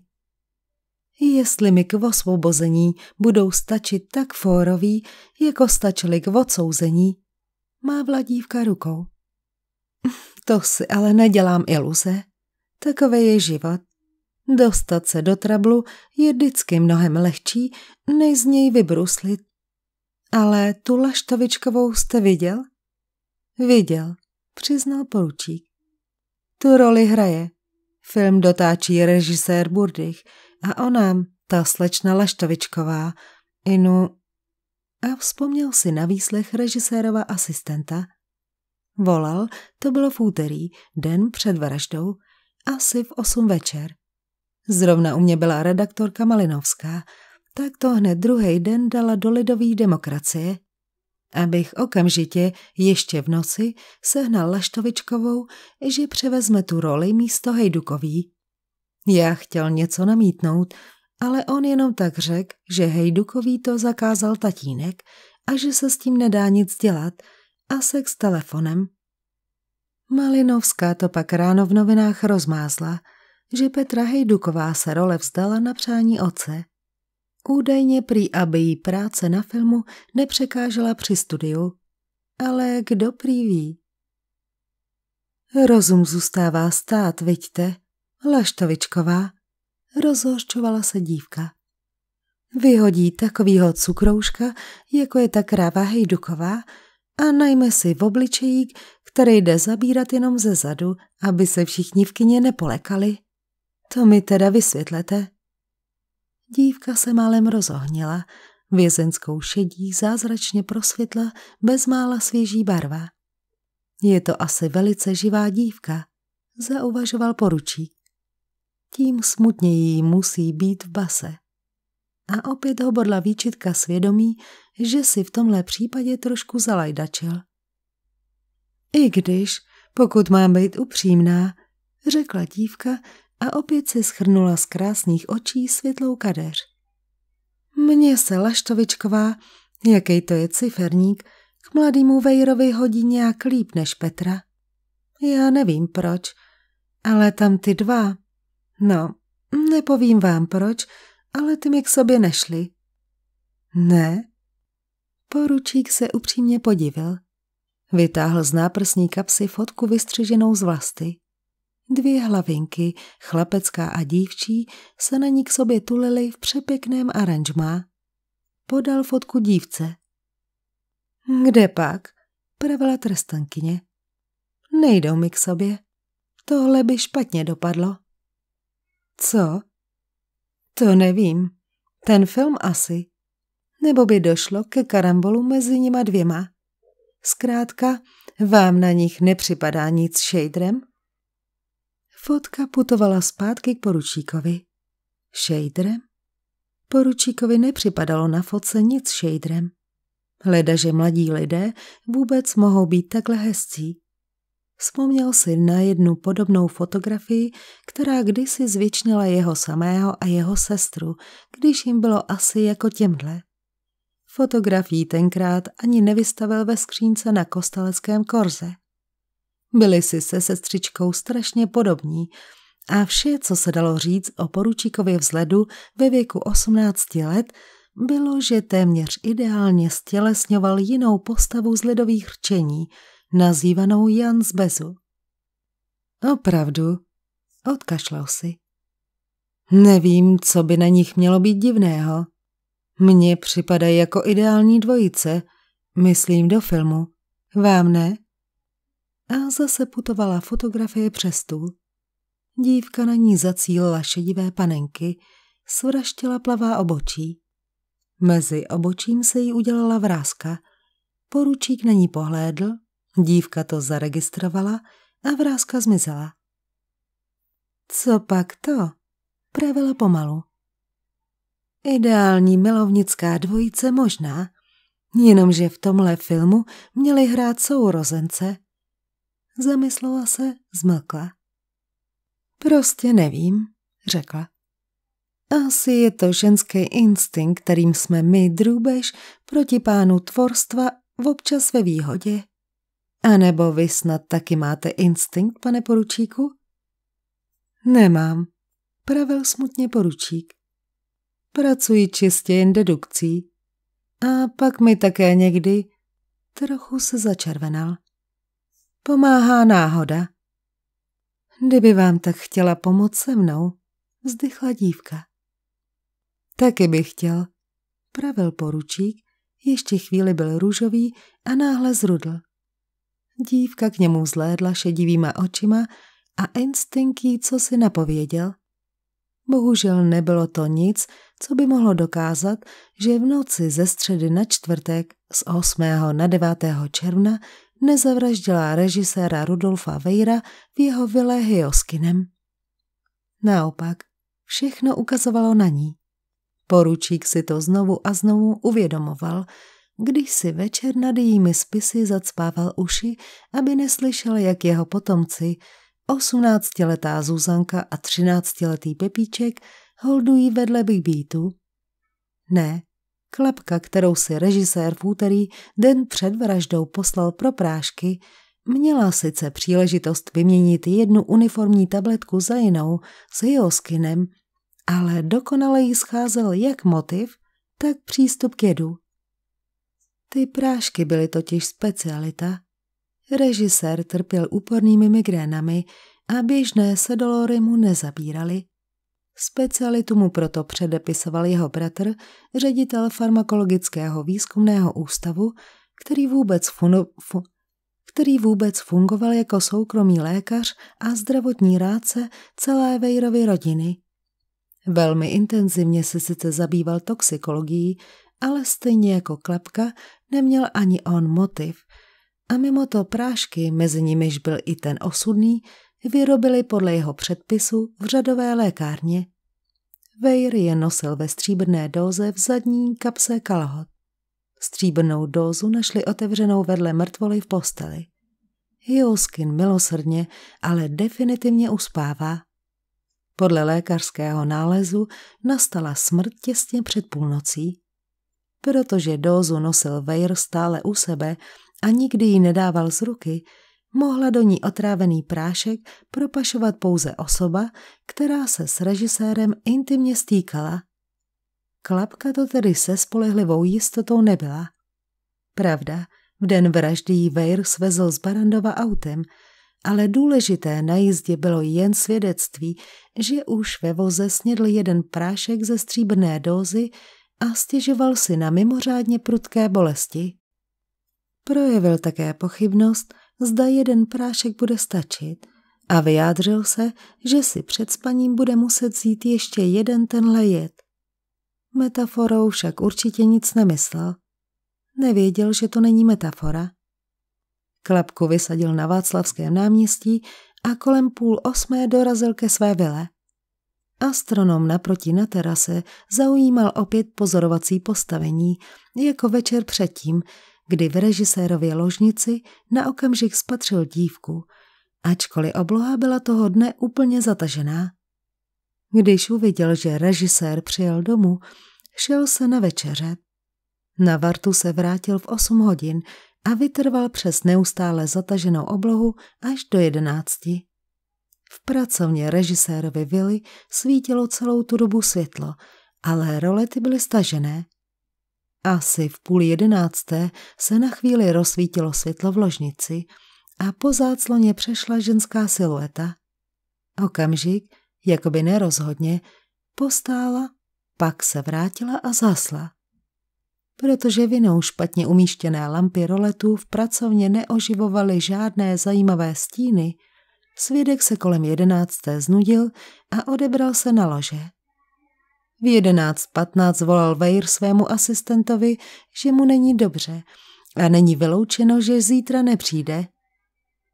Jestli mi k osvobození budou stačit tak fóroví, jako stačili k odsouzení, má vladívka rukou. To si ale nedělám iluze. Takové je život. Dostat se do trablu je vždycky mnohem lehčí, než z něj vybruslit. Ale tu Laštovičkovou jste viděl? Viděl, přiznal poručík. Tu roli hraje. Film dotáčí režisér Burdych a ona, ta slečna Laštovičková, inu... A vzpomněl si na výslech režisérova asistenta. Volal, to bylo v úterý, den před vraždou, asi v osm večer. Zrovna u mě byla redaktorka Malinovská, tak to hned druhý den dala do lidové demokracie abych okamžitě ještě v noci sehnal Laštovičkovou, že převezme tu roli místo Hejdukový. Já chtěl něco namítnout, ale on jenom tak řekl, že Hejdukový to zakázal tatínek a že se s tím nedá nic dělat a sex s telefonem. Malinovská to pak ráno v novinách rozmázla, že Petra Hejduková se role vzdala na přání oce. Údajně prý, aby jí práce na filmu nepřekážela při studiu. Ale kdo prý ví? Rozum zůstává stát, vidíte, Laštovičková. Rozhořčovala se dívka. Vyhodí takovýho cukrouška, jako je ta kráva Hejduková, a najme si v obličejík, který jde zabírat jenom ze zadu, aby se všichni v kině nepolekali. To mi teda vysvětlete. Dívka se málem rozohněla, vězenskou šedí zázračně prosvětla bezmála svěží barva. Je to asi velice živá dívka, zauvažoval poručík. Tím smutněji musí být v base. A opět ho bodla výčitka svědomí, že si v tomhle případě trošku zalajdačil. I když, pokud mám být upřímná, řekla dívka, a opět si schrnula z krásných očí světlou kadeř. Mně se Laštovičková, jaký to je ciferník, k mladému Vejrovi hodí nějak líp než Petra. Já nevím proč, ale tam ty dva. No, nepovím vám proč, ale ty mi k sobě nešli. Ne? Poručík se upřímně podivil. Vytáhl z náprsní kapsy fotku vystřiženou z vlasty. Dvě hlavinky, chlapecká a dívčí, se na ní k sobě tulily v přepěkném aranžmá. Podal fotku dívce. Kde pak? pravila trestankyně. Nejdou mi k sobě. Tohle by špatně dopadlo. Co? To nevím. Ten film asi. Nebo by došlo ke karambolu mezi nima dvěma. Zkrátka, vám na nich nepřipadá nic šejdrem? Fotka putovala zpátky k poručíkovi. Šejdrem? Poručíkovi nepřipadalo na fotce nic šejdrem. že mladí lidé vůbec mohou být takhle hezcí. Vzpomněl si na jednu podobnou fotografii, která kdysi zvětšnila jeho samého a jeho sestru, když jim bylo asi jako těmhle. Fotografii tenkrát ani nevystavil ve skřínce na kosteleckém korze. Byli si se sestřičkou strašně podobní a vše, co se dalo říct o poručíkově vzhledu ve věku 18 let, bylo, že téměř ideálně stělesňoval jinou postavu z lidových rčení, nazývanou Jan z Bezu. Opravdu, odkašlal si. Nevím, co by na nich mělo být divného. Mně připadají jako ideální dvojice, myslím do filmu. Vám ne? a zase putovala fotografie přes stůl. Dívka na ní zacílila šedivé panenky, svraštila plavá obočí. Mezi obočím se jí udělala vrázka. Poručík na ní pohlédl, dívka to zaregistrovala a vrázka zmizela. Co pak to? Pravila pomalu. Ideální milovnická dvojice možná, jenomže v tomhle filmu měli hrát sourozence zamyslela se, zmlkla. Prostě nevím, řekla. Asi je to ženský instinkt, kterým jsme my drůbež proti pánu tvorstva v občas ve výhodě. A nebo vy snad taky máte instinkt, pane poručíku? Nemám, pravil smutně poručík. Pracuji čistě jen dedukcí. A pak mi také někdy trochu se začervenal. Pomáhá náhoda. Kdyby vám tak chtěla pomoct se mnou, vzdychla dívka. Taky bych chtěl, pravil poručík, ještě chvíli byl růžový a náhle zrudl. Dívka k němu zlédla šedivýma očima a instinkt jí co si napověděl, Bohužel nebylo to nic, co by mohlo dokázat, že v noci ze středy na čtvrtek z 8. na 9. června nezavraždila režiséra Rudolfa Vejra v jeho vile Hioskinem. Naopak, všechno ukazovalo na ní. Poručík si to znovu a znovu uvědomoval, když si večer nad jejími spisy zacpával uši, aby neslyšel, jak jeho potomci – Osmnáctiletá Zuzanka a třináctiletý Pepíček holdují vedle Big Beatu. Ne, klapka, kterou si režisér v úterý den před vraždou poslal pro prášky, Měla sice příležitost vyměnit jednu uniformní tabletku za jinou s jeho skinem, ale dokonale jí scházel jak motiv, tak přístup k jedu. Ty prášky byly totiž specialita Režisér trpěl úpornými migrénami a běžné sedolory mu nezabírali. Specialitu mu proto předepisoval jeho bratr, ředitel farmakologického výzkumného ústavu, který vůbec, funu, fu, který vůbec fungoval jako soukromý lékař a zdravotní rádce celé Vejrovy rodiny. Velmi intenzivně se sice zabýval toxikologií, ale stejně jako Klepka neměl ani on motiv – a mimo to prášky, mezi nimiž byl i ten osudný, vyrobili podle jeho předpisu v řadové lékárně. Vejr je nosil ve stříbrné dóze v zadní kapse kalhot. Stříbrnou dózu našli otevřenou vedle mrtvoly v posteli. Jouskin milosrdně, ale definitivně uspává. Podle lékařského nálezu nastala smrt těsně před půlnocí. Protože dózu nosil Vejr stále u sebe, a nikdy ji nedával z ruky, mohla do ní otrávený prášek propašovat pouze osoba, která se s režisérem intimně stýkala. Klapka to tedy se spolehlivou jistotou nebyla. Pravda, v den vraždy ji Vejr svezl z Barandova autem, ale důležité na jízdě bylo jen svědectví, že už ve voze snědl jeden prášek ze stříbrné dózy a stěžoval si na mimořádně prudké bolesti. Projevil také pochybnost, zda jeden prášek bude stačit a vyjádřil se, že si před spaním bude muset zít ještě jeden tenhle jed. Metaforou však určitě nic nemyslel. Nevěděl, že to není metafora. Klapku vysadil na Václavském náměstí a kolem půl osmé dorazil ke své vile. Astronom naproti na terase zaujímal opět pozorovací postavení, jako večer předtím, kdy v režisérově ložnici na okamžik spatřil dívku, ačkoliv obloha byla toho dne úplně zatažená. Když uviděl, že režisér přijel domů, šel se na večeře. Na vartu se vrátil v 8 hodin a vytrval přes neustále zataženou oblohu až do jedenácti. V pracovně režisérovi Vili svítilo celou tu dobu světlo, ale rolety byly stažené asi v půl jedenácté se na chvíli rozsvítilo světlo v ložnici a po zácloně přešla ženská silueta. Okamžik, jakoby nerozhodně, postála, pak se vrátila a zasla. Protože vinou špatně umístěné lampy roletů v pracovně neoživovaly žádné zajímavé stíny, svědek se kolem jedenácté znudil a odebral se na lože. V 11.15 volal Vejr svému asistentovi, že mu není dobře a není vyloučeno, že zítra nepřijde.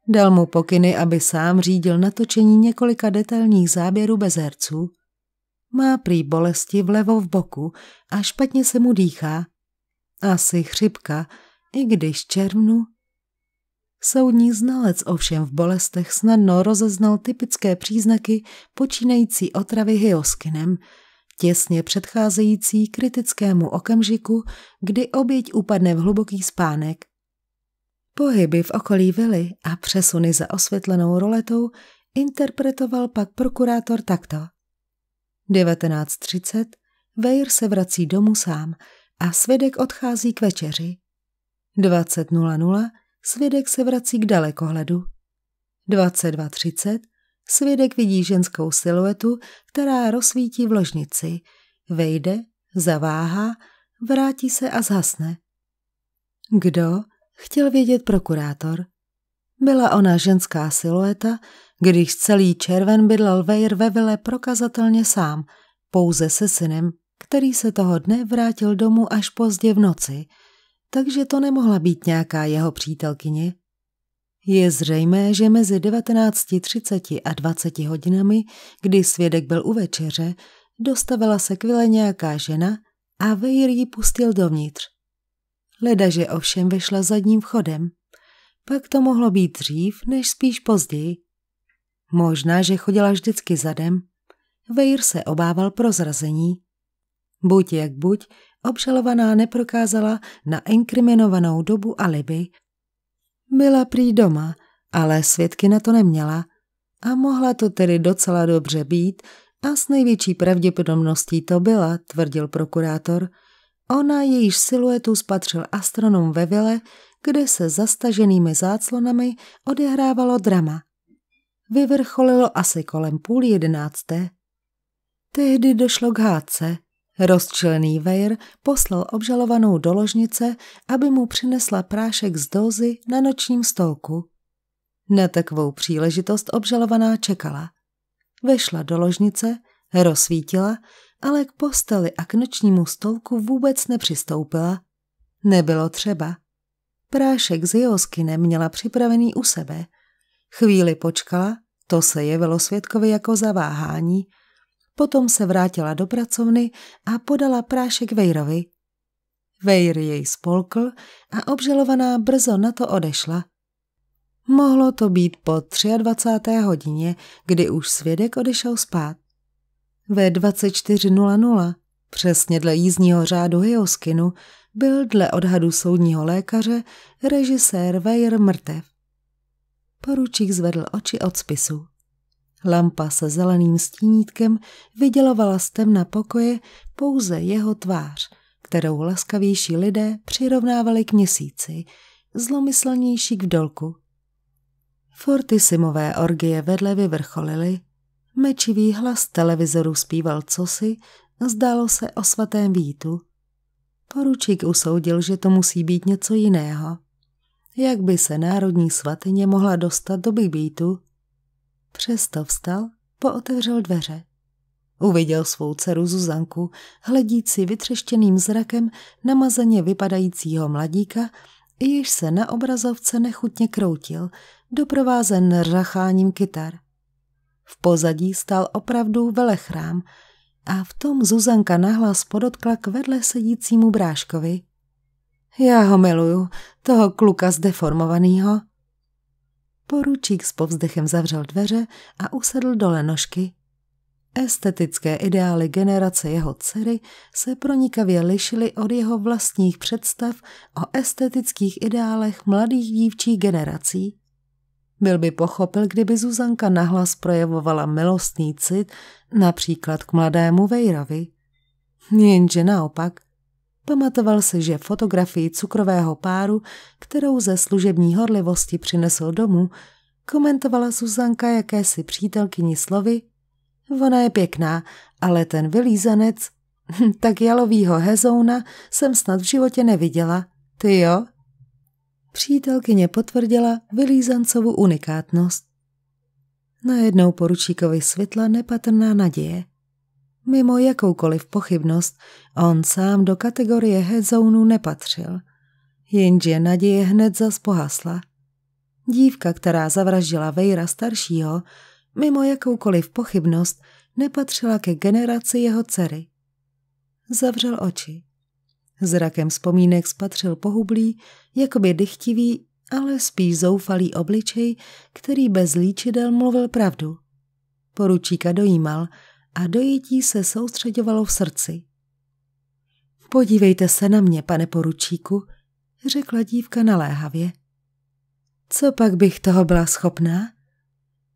Dal mu pokyny, aby sám řídil natočení několika detailních záběrů bez herců. Má prý bolesti vlevo v boku a špatně se mu dýchá. Asi chřipka, i když červnu. Soudní znalec ovšem v bolestech snadno rozeznal typické příznaky počínající otravy hyoskinem – těsně předcházející kritickému okamžiku, kdy oběť upadne v hluboký spánek. Pohyby v okolí vily a přesuny za osvětlenou roletou interpretoval pak prokurátor takto. 19.30 Vejr se vrací domů sám a svědek odchází k večeři. 20.00 Svědek se vrací k dalekohledu. 22.30 Svědek vidí ženskou siluetu, která rozsvítí v ložnici. Vejde, zaváhá, vrátí se a zhasne. Kdo? Chtěl vědět prokurátor. Byla ona ženská silueta, když celý červen bydlel Vejr ve vile prokazatelně sám, pouze se synem, který se toho dne vrátil domů až pozdě v noci, takže to nemohla být nějaká jeho přítelkyně. Je zřejmé, že mezi 19.30 a 20 hodinami, kdy svědek byl u večeře, dostavila se k vile nějaká žena a Vejr ji pustil dovnitř. Ledaže ovšem vešla zadním vchodem. Pak to mohlo být dřív, než spíš později. Možná, že chodila vždycky zadem. Vejr se obával prozrazení. Buď jak buď, obžalovaná neprokázala na inkriminovanou dobu alibi byla prý doma, ale svědky na to neměla a mohla to tedy docela dobře být a s největší pravděpodobností to byla, tvrdil prokurátor. Ona jejíž siluetu spatřil astronom ve vile, kde se zastaženými záclonami odehrávalo drama. Vyvrcholilo asi kolem půl jedenácté. Tehdy došlo k hádce – Rozčilený Vejr poslal obžalovanou do ložnice, aby mu přinesla prášek z dozy na nočním stolku. Na takovou příležitost obžalovaná čekala. Vešla do ložnice, rozsvítila, ale k posteli a k nočnímu stolku vůbec nepřistoupila. Nebylo třeba. Prášek z skine měla připravený u sebe. Chvíli počkala, to se jevilo světkovi jako zaváhání – Potom se vrátila do pracovny a podala prášek Vejrovi. Vejr jej spolkl a obžalovaná brzo na to odešla. Mohlo to být po 23. hodině, kdy už svědek odešel spát. Ve 24.00, přesně dle jízdního řádu Heoskinu, byl dle odhadu soudního lékaře režisér Vejr mrtev. Poručík zvedl oči od spisu. Lampa se zeleným stínítkem vydělovala z temna pokoje pouze jeho tvář, kterou laskavější lidé přirovnávali k měsíci, zlomyslnější k dolku. Fortisimové orgie vedle vyvrcholily, mečivý hlas televizoru zpíval cosi, zdálo se o svatém vítu. Poručík usoudil, že to musí být něco jiného. Jak by se národní svatyně mohla dostat do Bibítu? Přesto vstal, pootevřel dveře. Uviděl svou dceru Zuzanku, hledící vytřeštěným zrakem namazaně vypadajícího mladíka, již se na obrazovce nechutně kroutil, doprovázen řacháním kytar. V pozadí stál opravdu velechrám a v tom Zuzanka nahlas podotkla k vedle sedícímu bráškovi. Já ho miluju, toho kluka zdeformovanýho. Poručík s povzdechem zavřel dveře a usedl dole nožky. Estetické ideály generace jeho dcery se pronikavě lišily od jeho vlastních představ o estetických ideálech mladých dívčí generací. Byl by pochopil, kdyby Zuzanka nahlas projevovala milostný cit, například k mladému Vejravi. Jenže naopak – Pamatoval si, že fotografii cukrového páru, kterou ze služební horlivosti přinesl domů, komentovala Suzanka jakési přítelkyni slovy Ona je pěkná, ale ten vylízanec, hm, tak jalovýho hezouna jsem snad v životě neviděla. Ty jo? Přítelkyně potvrdila vylízancovu unikátnost. Najednou poručíkovi světla nepatrná naděje. Mimo jakoukoliv pochybnost, on sám do kategorie headzounu nepatřil. Jenže naděje hned zas pohasla. Dívka, která zavraždila Vejra staršího, mimo jakoukoliv pochybnost, nepatřila ke generaci jeho dcery. Zavřel oči. Zrakem vzpomínek spatřil pohublý, jakoby dychtivý, ale spíš zoufalý obličej, který bez líčidel mluvil pravdu. Poručíka dojímal – a dojetí se soustředovalo v srdci. Podívejte se na mě, pane poručíku, řekla dívka naléhavě. Co pak bych toho byla schopná?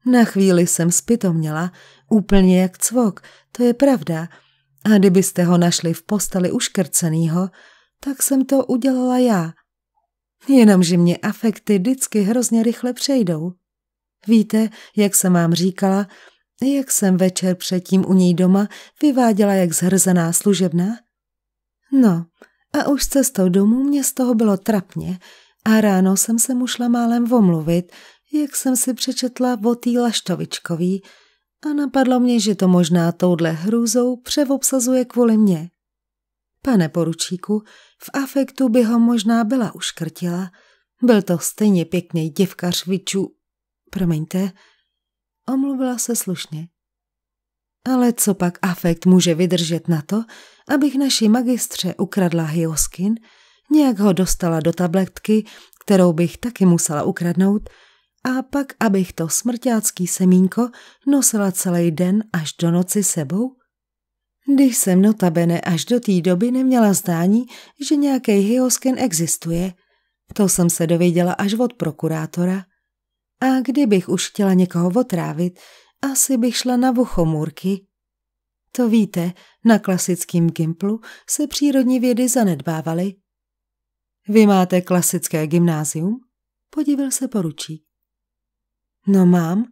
Na chvíli jsem spitomněla, úplně jak cvok, to je pravda. A kdybyste ho našli v posteli uškrcenýho, tak jsem to udělala já. Jenomže mě afekty vždycky hrozně rychle přejdou. Víte, jak jsem vám říkala, jak jsem večer předtím u něj doma vyváděla jak zhrzená služebná? No, a už cestou domů mě z toho bylo trapně a ráno jsem se mu šla málem vomluvit, jak jsem si přečetla o tý Laštovičkový a napadlo mě, že to možná touhle hrůzou převobsazuje kvůli mě. Pane poručíku, v afektu by ho možná byla uškrtila. Byl to stejně pěkný děvkař vyčů... Promiňte, Omluvila se slušně. Ale co pak afekt může vydržet na to, abych naší magistře ukradla hioskin, nějak ho dostala do tabletky, kterou bych taky musela ukradnout, a pak abych to smrťácký semínko nosila celý den až do noci sebou? Když jsem notabene až do té doby neměla zdání, že nějaký hioskin existuje, to jsem se dověděla až od prokurátora – a kdybych už chtěla někoho otrávit, asi bych šla na vuchomůrky. To víte, na klasickém gimplu se přírodní vědy zanedbávaly. Vy máte klasické gymnázium? Podivil se poručík. No mám,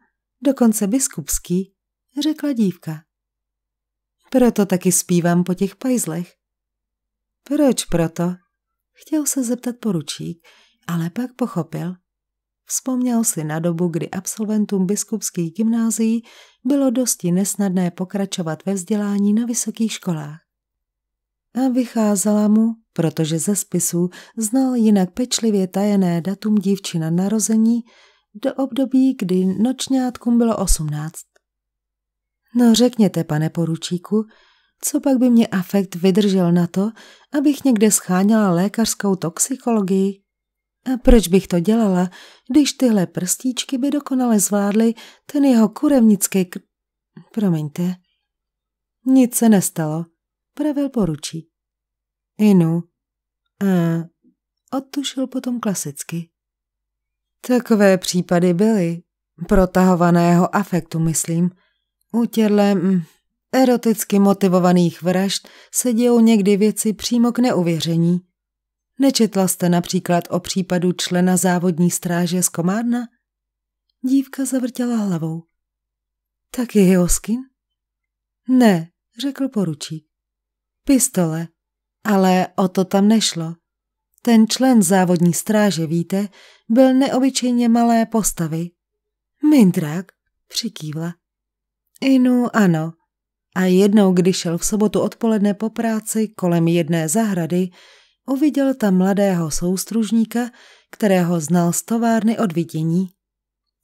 dokonce biskupský, řekla dívka. Proto taky zpívám po těch pajzlech. Proč proto? Chtěl se zeptat poručík, ale pak pochopil, Vzpomněl si na dobu, kdy absolventům biskupských gymnázií bylo dosti nesnadné pokračovat ve vzdělání na vysokých školách. A vycházela mu, protože ze spisů znal jinak pečlivě tajené datum dívčina narození, do období, kdy nočňátkům bylo osmnáct. No řekněte, pane poručíku, co pak by mě afekt vydržel na to, abych někde scháněla lékařskou toxikologii? A proč bych to dělala, když tyhle prstíčky by dokonale zvládly ten jeho kurevnický kr... Promiňte. Nic se nestalo, pravil poručí. Inu. A odtušil potom klasicky. Takové případy byly. Protahovaného afektu, myslím. U těhle mm, eroticky motivovaných vražd se dějou někdy věci přímo k neuvěření. Nečetla jste například o případu člena závodní stráže z Komárna? Dívka zavrtěla hlavou. Tak je Ne, řekl poručík. Pistole. Ale o to tam nešlo. Ten člen závodní stráže, víte, byl neobyčejně malé postavy. Mindrak, přikývla. Inu, ano. A jednou, když šel v sobotu odpoledne po práci kolem jedné zahrady, Uviděl tam mladého soustružníka, kterého znal z továrny od vidění.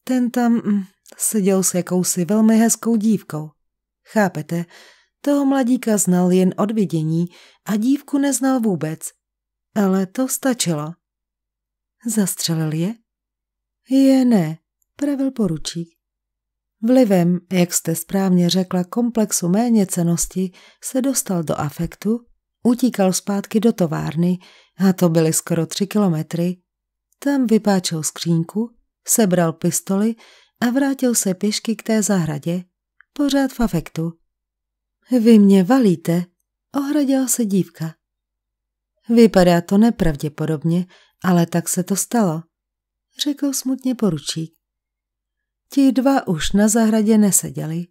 Ten tam hm, seděl s jakousi velmi hezkou dívkou. Chápete, toho mladíka znal jen od vidění a dívku neznal vůbec. Ale to stačilo. Zastřelil je? Je ne, pravil poručík. Vlivem, jak jste správně řekla, komplexu méněcenosti se dostal do afektu Utíkal zpátky do továrny, a to byly skoro tři kilometry. Tam vypáčil skřínku, sebral pistoli a vrátil se pěšky k té zahradě, pořád v afektu. Vy mě valíte, ohradila se dívka. Vypadá to nepravděpodobně, ale tak se to stalo, řekl smutně poručík. Ti dva už na zahradě neseděli.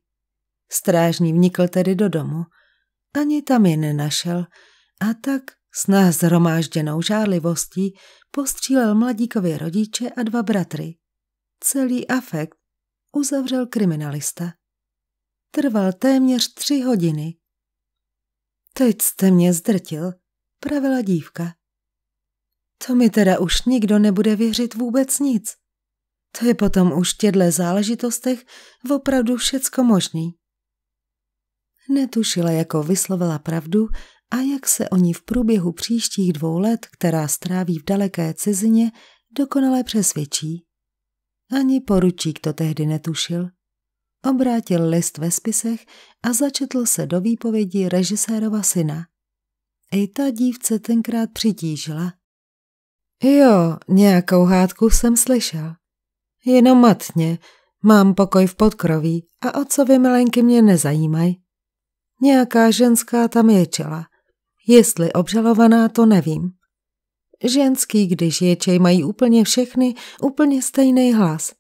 Strážní vnikl tedy do domu ani tam je nenašel a tak s názromážděnou žárlivostí postřílel mladíkovi rodiče a dva bratry. Celý afekt uzavřel kriminalista. Trval téměř tři hodiny. Teď jste mě zdrtil, pravila dívka. To mi teda už nikdo nebude věřit vůbec nic. To je potom už tědle záležitostech opravdu všecko možný. Netušila, jako vyslovila pravdu a jak se o ní v průběhu příštích dvou let, která stráví v daleké cizině, dokonale přesvědčí. Ani poručík to tehdy netušil. Obrátil list ve spisech a začetl se do výpovědi režisérova syna. I ta dívce tenkrát přitížila. Jo, nějakou hádku jsem slyšel. Jenom matně, mám pokoj v podkroví a o vy, milenky mě nezajímají. Nějaká ženská tam ječela. Jestli obžalovaná, to nevím. Ženský, když ječej, mají úplně všechny, úplně stejný hlas.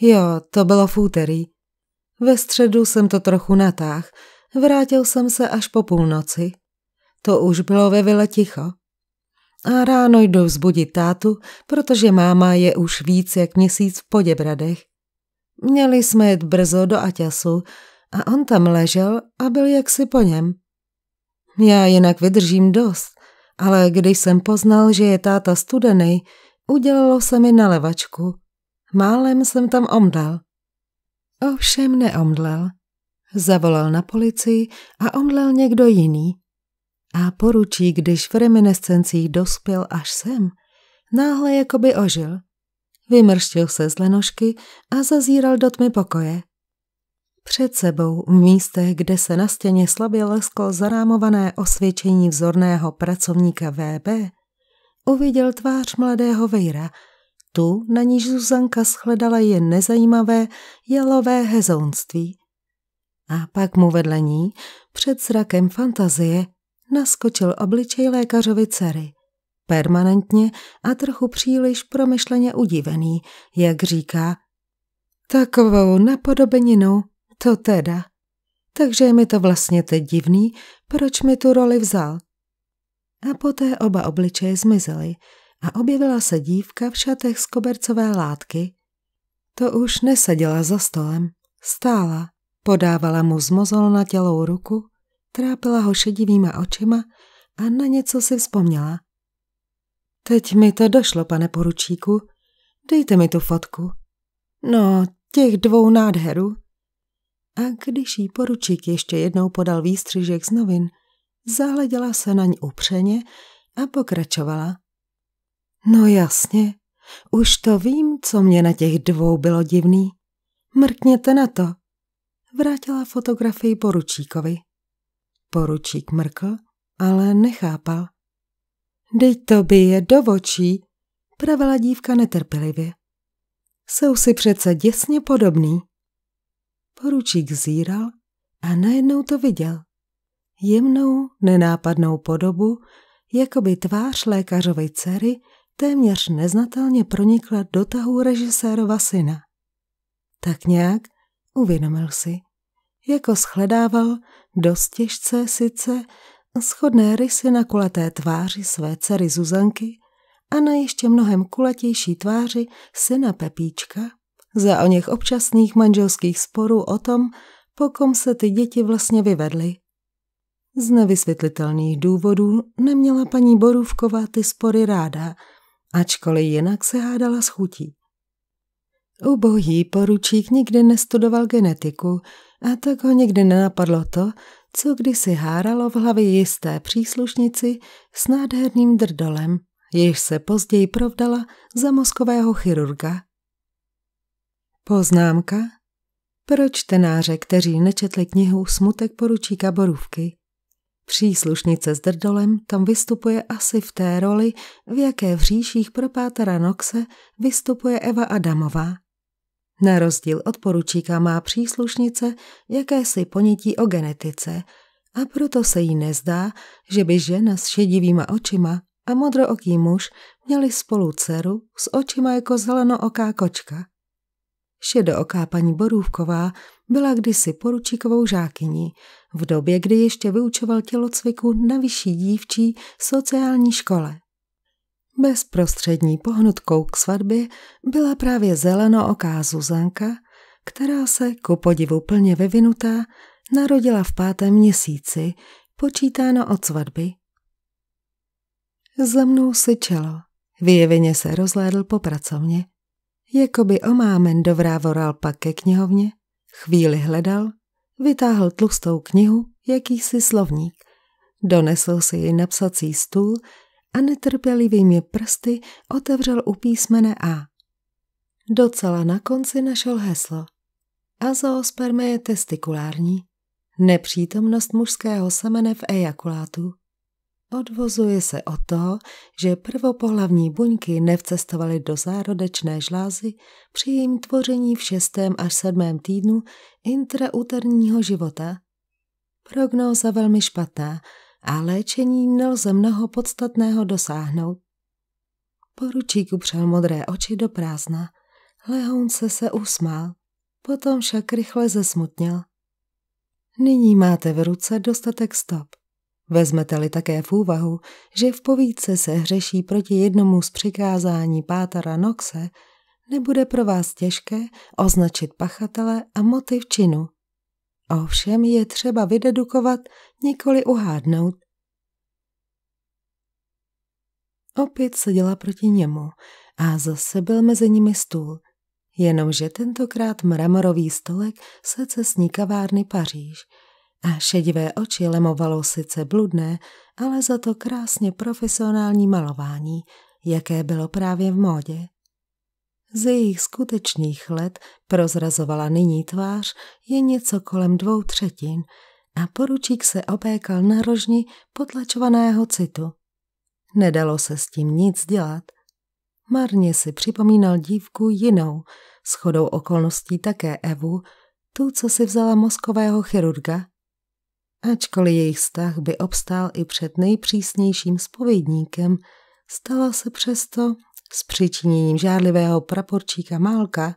Jo, to bylo v úterý. Ve středu jsem to trochu natáh. Vrátil jsem se až po půlnoci. To už bylo ve vile ticho. A ráno jdu vzbudit tátu, protože máma je už víc jak měsíc v Poděbradech. Měli jsme jít brzo do Aťasu, a on tam ležel a byl jaksi po něm. Já jinak vydržím dost, ale když jsem poznal, že je táta studený, udělalo se mi na levačku. Málem jsem tam omdlel. Ovšem neomdlel. Zavolal na policii a omdlel někdo jiný. A poručí, když v reminescencích dospěl až sem, náhle jakoby ožil. Vymrštil se z lenožky a zazíral do tmy pokoje. Před sebou, v místech, kde se na stěně slabě lesklo zarámované osvědčení vzorného pracovníka VB, uviděl tvář mladého vejra, tu, na níž Zuzanka shledala jen nezajímavé jalové hezonství. A pak mu vedle ní, před zrakem fantazie, naskočil obličej lékařovi dcery. Permanentně a trochu příliš promyšleně udivený, jak říká, takovou napodobeninu. To teda. Takže je mi to vlastně teď divný, proč mi tu roli vzal. A poté oba obličeje zmizely a objevila se dívka v šatech z kobercové látky. To už neseděla za stolem, stála, podávala mu zmozol na tělou ruku, trápila ho šedivýma očima a na něco si vzpomněla. Teď mi to došlo, pane poručíku. Dejte mi tu fotku. No, těch dvou nádherů, a když jí poručík ještě jednou podal výstřižek z novin, zahleděla se na ní upřeně a pokračovala. No jasně, už to vím, co mě na těch dvou bylo divný. Mrkněte na to. Vrátila fotografii poručíkovi. Poručík mrkl, ale nechápal. Dej to by je do očí, pravila dívka netrpělivě. Jsou si přece děsně podobný. Poručík zíral a najednou to viděl. Jemnou, nenápadnou podobu, jako by tvář lékařovy dcery téměř neznatelně pronikla do tahu režisérova syna. Tak nějak uvědomil si, jako shledával dost těžce sice schodné rysy na kulaté tváři své dcery Zuzanky a na ještě mnohem kulatější tváři syna Pepíčka, za o něch občasných manželských sporů o tom, po kom se ty děti vlastně vyvedly. Z nevysvětlitelných důvodů neměla paní Borůvková ty spory ráda, ačkoliv jinak se hádala s chutí. Ubohý poručík nikdy nestudoval genetiku a tak ho nikdy nenapadlo to, co kdysi háralo v hlavě jisté příslušnici s nádherným drdolem, jež se později provdala za mozkového chirurga Poznámka? Pro čtenáře, kteří nečetli knihu Smutek poručíka Borůvky, příslušnice s Drdolem tam vystupuje asi v té roli, v jaké v říších pro Pátera Noxe vystupuje Eva Adamová. Na rozdíl od poručíka má příslušnice jakési ponětí o genetice a proto se jí nezdá, že by žena s šedivýma očima a modrooký muž měli spolu dceru s očima jako zelenooká kočka. Šedooká paní Borůvková byla kdysi poručíkovou žákyní, v době, kdy ještě vyučoval tělocviku na vyšší dívčí sociální škole. Bezprostřední pohnutkou k svatbě byla právě zelenooká Zuzanka, která se, ku podivu plně vyvinutá, narodila v pátém měsíci, počítáno od svatby. Zemnou si čelo. Vyjeveně se rozhlédl po pracovně jako by omámen dovrávoral pak ke knihovně, chvíli hledal, vytáhl tlustou knihu, jakýsi slovník. Donesl si ji na psací stůl a netrpělivými prsty otevřel u písmene A. Docela na konci našel heslo. Azoospermie testikulární. Nepřítomnost mužského semene v ejakulátu. Odvozuje se o to, že prvopohlavní buňky nevcestovaly do zárodečné žlázy při jejím tvoření v šestém až sedmém týdnu intrauterního života. Prognóza velmi špatná a léčení nelze mnoho podstatného dosáhnout. Poručík upřel modré oči do prázdna. Lehoun se se usmál, potom však rychle zesmutnil. Nyní máte v ruce dostatek stop. Vezmete-li také v úvahu, že v povídce se hřeší proti jednomu z přikázání pátara Noxe, nebude pro vás těžké označit pachatele a motiv činu. Ovšem je třeba vydedukovat, nikoli uhádnout. Opět seděla proti němu a zase byl mezi nimi stůl, jenomže tentokrát mramorový stolek se cestní kavárny Paříž – a šedivé oči lemovalo sice bludné, ale za to krásně profesionální malování, jaké bylo právě v módě. Z jejich skutečných let prozrazovala nyní tvář je něco kolem dvou třetin a poručík se opékal na rožni potlačovaného citu. Nedalo se s tím nic dělat. Marně si připomínal dívku jinou, Schodou okolností také Evu, tu, co si vzala mozkového chirurga, Ačkoliv jejich vztah by obstál i před nejpřísnějším spovědníkem, stala se přesto s přičiněním žádlivého praporčíka Málka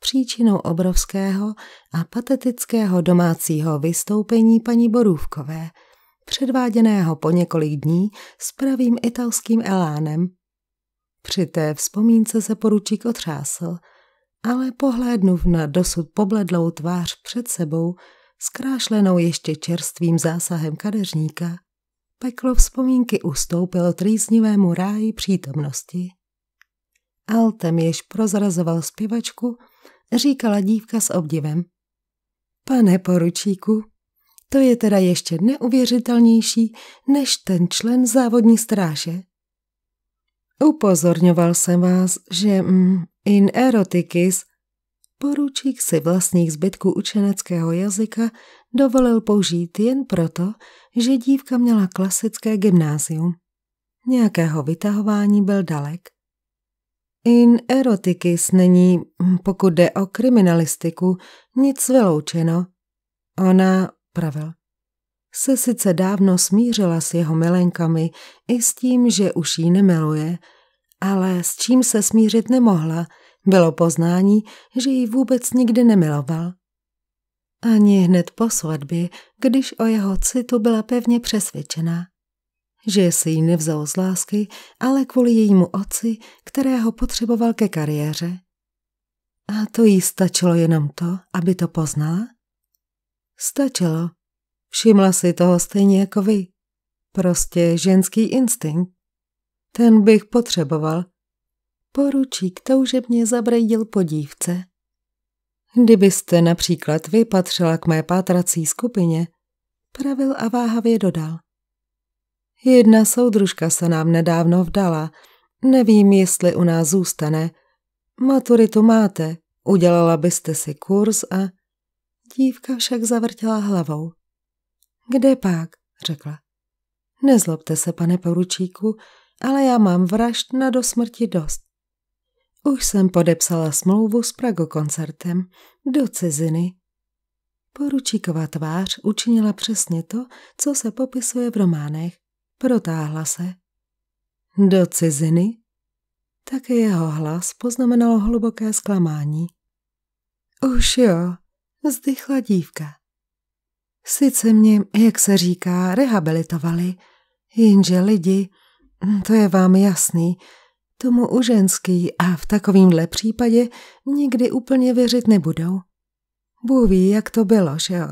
příčinou obrovského a patetického domácího vystoupení paní Borůvkové, předváděného po několik dní s pravým italským elánem. Při té vzpomínce se poručík otřásl, ale pohlédnuv na dosud pobledlou tvář před sebou, zkrášlenou ještě čerstvým zásahem kadeřníka, peklo vzpomínky ustoupilo trýznivému ráji přítomnosti. Altem, jež prozrazoval zpěvačku, říkala dívka s obdivem. Pane poručíku, to je teda ještě neuvěřitelnější než ten člen závodní stráže. Upozorňoval jsem vás, že mm, in erotikis – Poručík si vlastních zbytků učeneckého jazyka dovolil použít jen proto, že dívka měla klasické gymnázium. Nějakého vytahování byl dalek. In erotikis není, pokud jde o kriminalistiku, nic vyloučeno. Ona, pravil, se sice dávno smířila s jeho milenkami i s tím, že už jí nemiluje, ale s čím se smířit nemohla – bylo poznání, že ji vůbec nikdy nemiloval. Ani hned po svatbě, když o jeho citu byla pevně přesvědčena, Že si ji nevzal z lásky, ale kvůli jejímu otci, kterého potřeboval ke kariéře. A to jí stačilo jenom to, aby to poznala? Stačilo. Všimla si toho stejně jako vy. Prostě ženský instinkt. Ten bych potřeboval, Poručík toužebně zabrejdil po dívce. Kdybyste například vypatřila k mé pátrací skupině, pravil a váhavě dodal. Jedna soudružka se nám nedávno vdala, nevím, jestli u nás zůstane. Maturitu máte, udělala byste si kurz a... Dívka však zavrtěla hlavou. Kde pak, řekla. Nezlobte se, pane poručíku, ale já mám vražd na dosmrti dost. Už jsem podepsala smlouvu s koncertem do ciziny. Poručíková tvář učinila přesně to, co se popisuje v románech. Protáhla se. Do ciziny? Také jeho hlas poznamenalo hluboké zklamání. Už jo, vzdychla dívka. Sice mě, jak se říká, rehabilitovali, jenže lidi, to je vám jasný, tomu u ženský a v takovýmhle případě nikdy úplně věřit nebudou. Bůh ví, jak to bylo, že jo?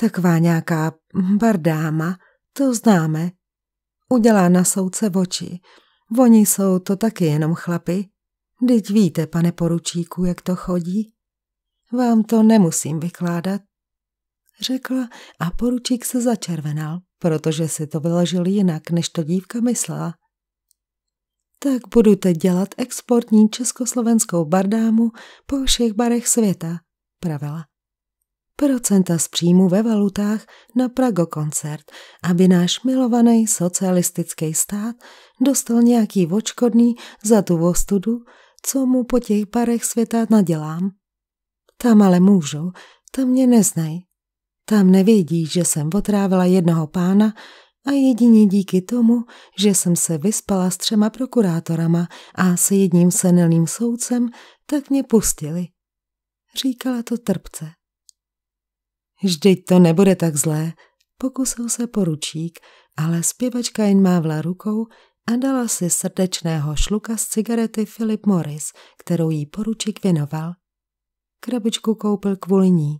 Taková nějaká bardáma, to známe. Udělá na soudce oči. Oni jsou to taky jenom chlapy. Teď víte, pane poručíku, jak to chodí. Vám to nemusím vykládat. Řekla a poručík se začervenal, protože si to vyložil jinak, než to dívka myslela tak budu teď dělat exportní československou bardámu po všech barech světa, pravila. Procenta z příjmu ve valutách na Prago koncert, aby náš milovaný socialistický stát dostal nějaký vočkodný za tu vostudu, co mu po těch barech světa nadělám. Tam ale můžu, tam mě neznají. Tam nevědí, že jsem otrávila jednoho pána a jedině díky tomu, že jsem se vyspala s třema prokurátorama a s jedním senilným soudcem, tak mě pustili. Říkala to trpce. Vždyť to nebude tak zlé, pokusil se poručík, ale zpěvačka jen mávla rukou a dala si srdečného šluka z cigarety Philip Morris, kterou jí poručík věnoval. Krabičku koupil kvůli ní.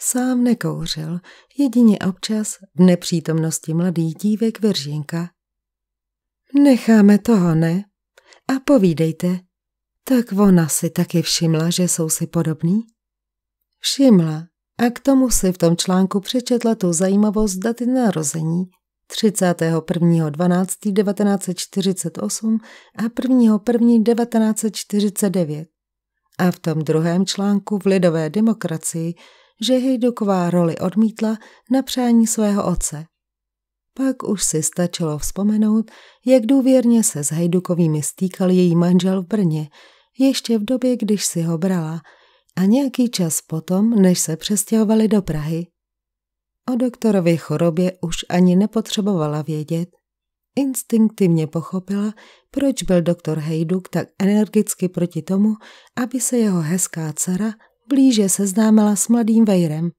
Sám nekouřil, jedině občas v nepřítomnosti mladých dívek Veržinka. Necháme toho, ne? A povídejte. Tak ona si taky všimla, že jsou si podobní? Všimla. A k tomu si v tom článku přečetla tu zajímavost daty narození 31.12.1948 a 1.1.1949. A v tom druhém článku v Lidové demokracii že Hejduková roli odmítla na přání svého otce. Pak už si stačilo vzpomenout, jak důvěrně se s Hejdukovými stýkal její manžel v Brně, ještě v době, když si ho brala, a nějaký čas potom, než se přestěhovali do Prahy. O doktorově chorobě už ani nepotřebovala vědět. Instinktivně pochopila, proč byl doktor Hejduk tak energicky proti tomu, aby se jeho hezká dcera blíže seznámila s mladým Vejrem.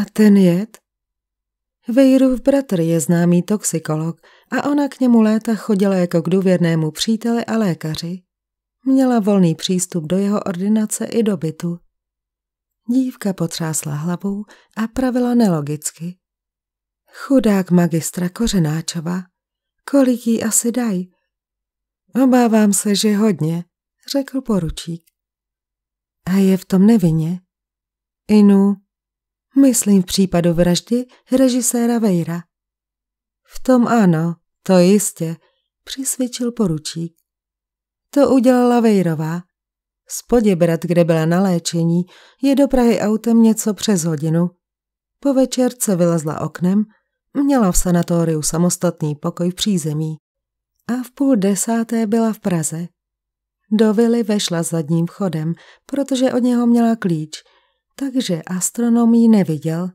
A ten jed? Vejrův bratr je známý toxikolog a ona k němu léta chodila jako k důvěrnému příteli a lékaři. Měla volný přístup do jeho ordinace i do bytu. Dívka potřásla hlavou a pravila nelogicky. Chudák magistra Kořenáčova. Kolik jí asi dají? Obávám se, že hodně, řekl poručík. A je v tom nevině? Inu, myslím v případu vraždy režiséra Vejra. V tom ano, to jistě, přisvědčil poručík. To udělala Vejrová. Z Poděbrat, kde byla na léčení, je do Prahy autem něco přes hodinu. Po večerce vylezla oknem, měla v sanatoriu samostatný pokoj v přízemí. A v půl desáté byla v Praze. Do vily vešla zadním chodem, protože od něho měla klíč, takže astronom ji neviděl.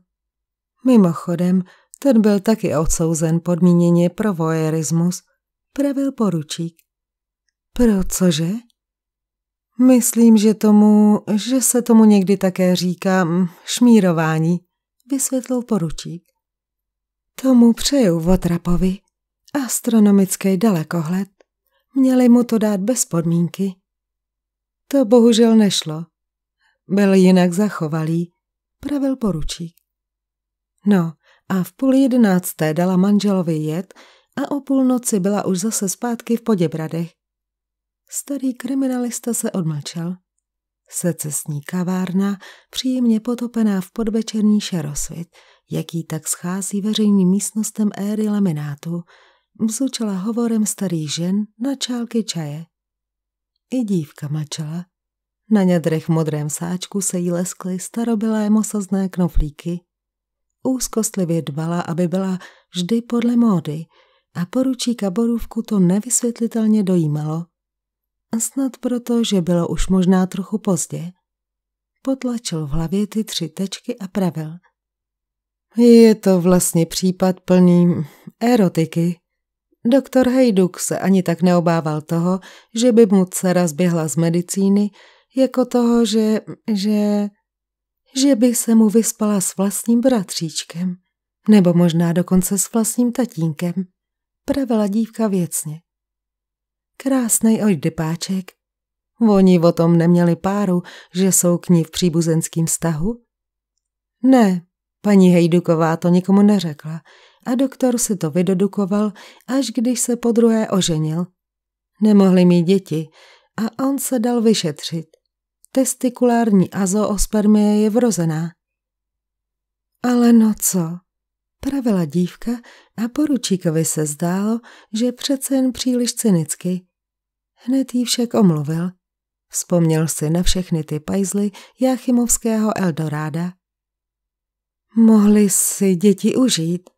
Mimochodem, ten byl taky odsouzen podmíněně pro voyerismus, pravil poručík. Pro cože? Myslím, že tomu, že se tomu někdy také říká mm, šmírování, vysvětlil poručík. Tomu přeju Votrapovi astronomický dalekohled Měli mu to dát bez podmínky. To bohužel nešlo. Byl jinak zachovalý, pravil poručík. No a v půl jedenácté dala manželovi jet a o půlnoci byla už zase zpátky v Poděbradech. Starý kriminalista se odmlčel. Secesní kavárna, příjemně potopená v podvečerní šerosvit, jaký tak schází veřejným místnostem éry laminátu, Bzučela hovorem starých žen na čálky čaje. I dívka mačela. Na ňadrech v modrém sáčku se jí leskly starobylé mosazné knoflíky. Úzkostlivě dbala, aby byla vždy podle módy a poručíka Borůvku to nevysvětlitelně dojímalo. Snad proto, že bylo už možná trochu pozdě. Potlačil v hlavě ty tři tečky a pravil. Je to vlastně případ plný erotiky. Doktor Hejduk se ani tak neobával toho, že by mu dcera zběhla z medicíny, jako toho, že, že, že by se mu vyspala s vlastním bratříčkem, nebo možná dokonce s vlastním tatínkem, pravila dívka věcně. Krásnej ojdepáček. Oni o tom neměli páru, že jsou k ní v příbuzenském vztahu? Ne, paní Hejduková to nikomu neřekla, a doktor si to vydedukoval, až když se po druhé oženil. Nemohli mít děti a on se dal vyšetřit. Testikulární azoospermie je vrozená. Ale no co? Pravila dívka a poručíkovi se zdálo, že přece jen příliš cynicky. Hned jí však omluvil. Vzpomněl si na všechny ty pajzly Jáchymovského Eldoráda. Mohli si děti užít,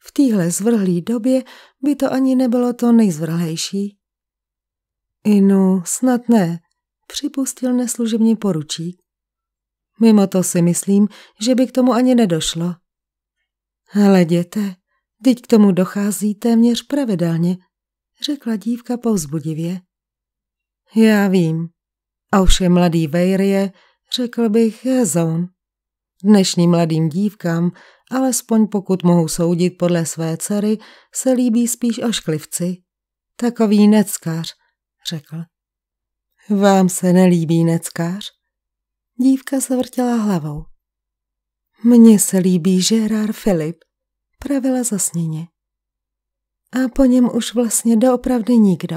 v téhle zvrhlý době by to ani nebylo to nejzvrhlejší. Inu, snad ne, připustil neslužební poručík. Mimo to si myslím, že by k tomu ani nedošlo. Ale děte, teď k tomu dochází téměř pravidelně, řekla dívka povzbudivě. Já vím. A už je mladý Vejr je, řekl bych, hezoun. Dnešním mladým dívkám alespoň pokud mohu soudit podle své dcery, se líbí spíš ošklivci. Takový neckář, řekl. Vám se nelíbí neckář? Dívka se vrtěla hlavou. Mně se líbí Gerard Filip, pravila zasněně. A po něm už vlastně doopravdy nikdo.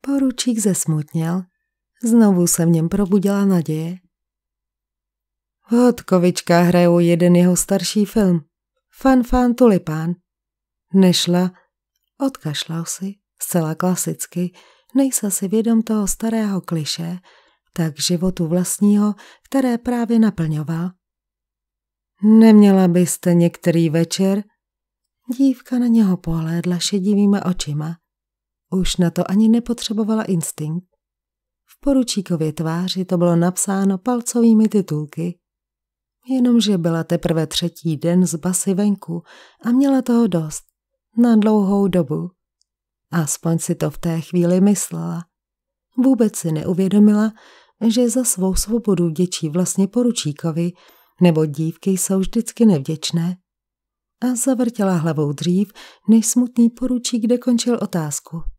Poručík zesmutněl. Znovu se v něm probudila naděje. Hodkovička hrajou jeden jeho starší film. Fanfán tulipán. Nešla, odkašlal si, zcela klasicky, nejsa si vědom toho starého kliše, tak životu vlastního, které právě naplňoval. Neměla byste některý večer? Dívka na něho pohlédla šedivýma očima. Už na to ani nepotřebovala instinkt. V poručíkově tváři to bylo napsáno palcovými titulky. Jenomže byla teprve třetí den z basy venku a měla toho dost. Na dlouhou dobu. Aspoň si to v té chvíli myslela. Vůbec si neuvědomila, že za svou svobodu děčí vlastně poručíkovi, nebo dívky jsou vždycky nevděčné. A zavrtěla hlavou dřív, než smutný poručík dokončil otázku.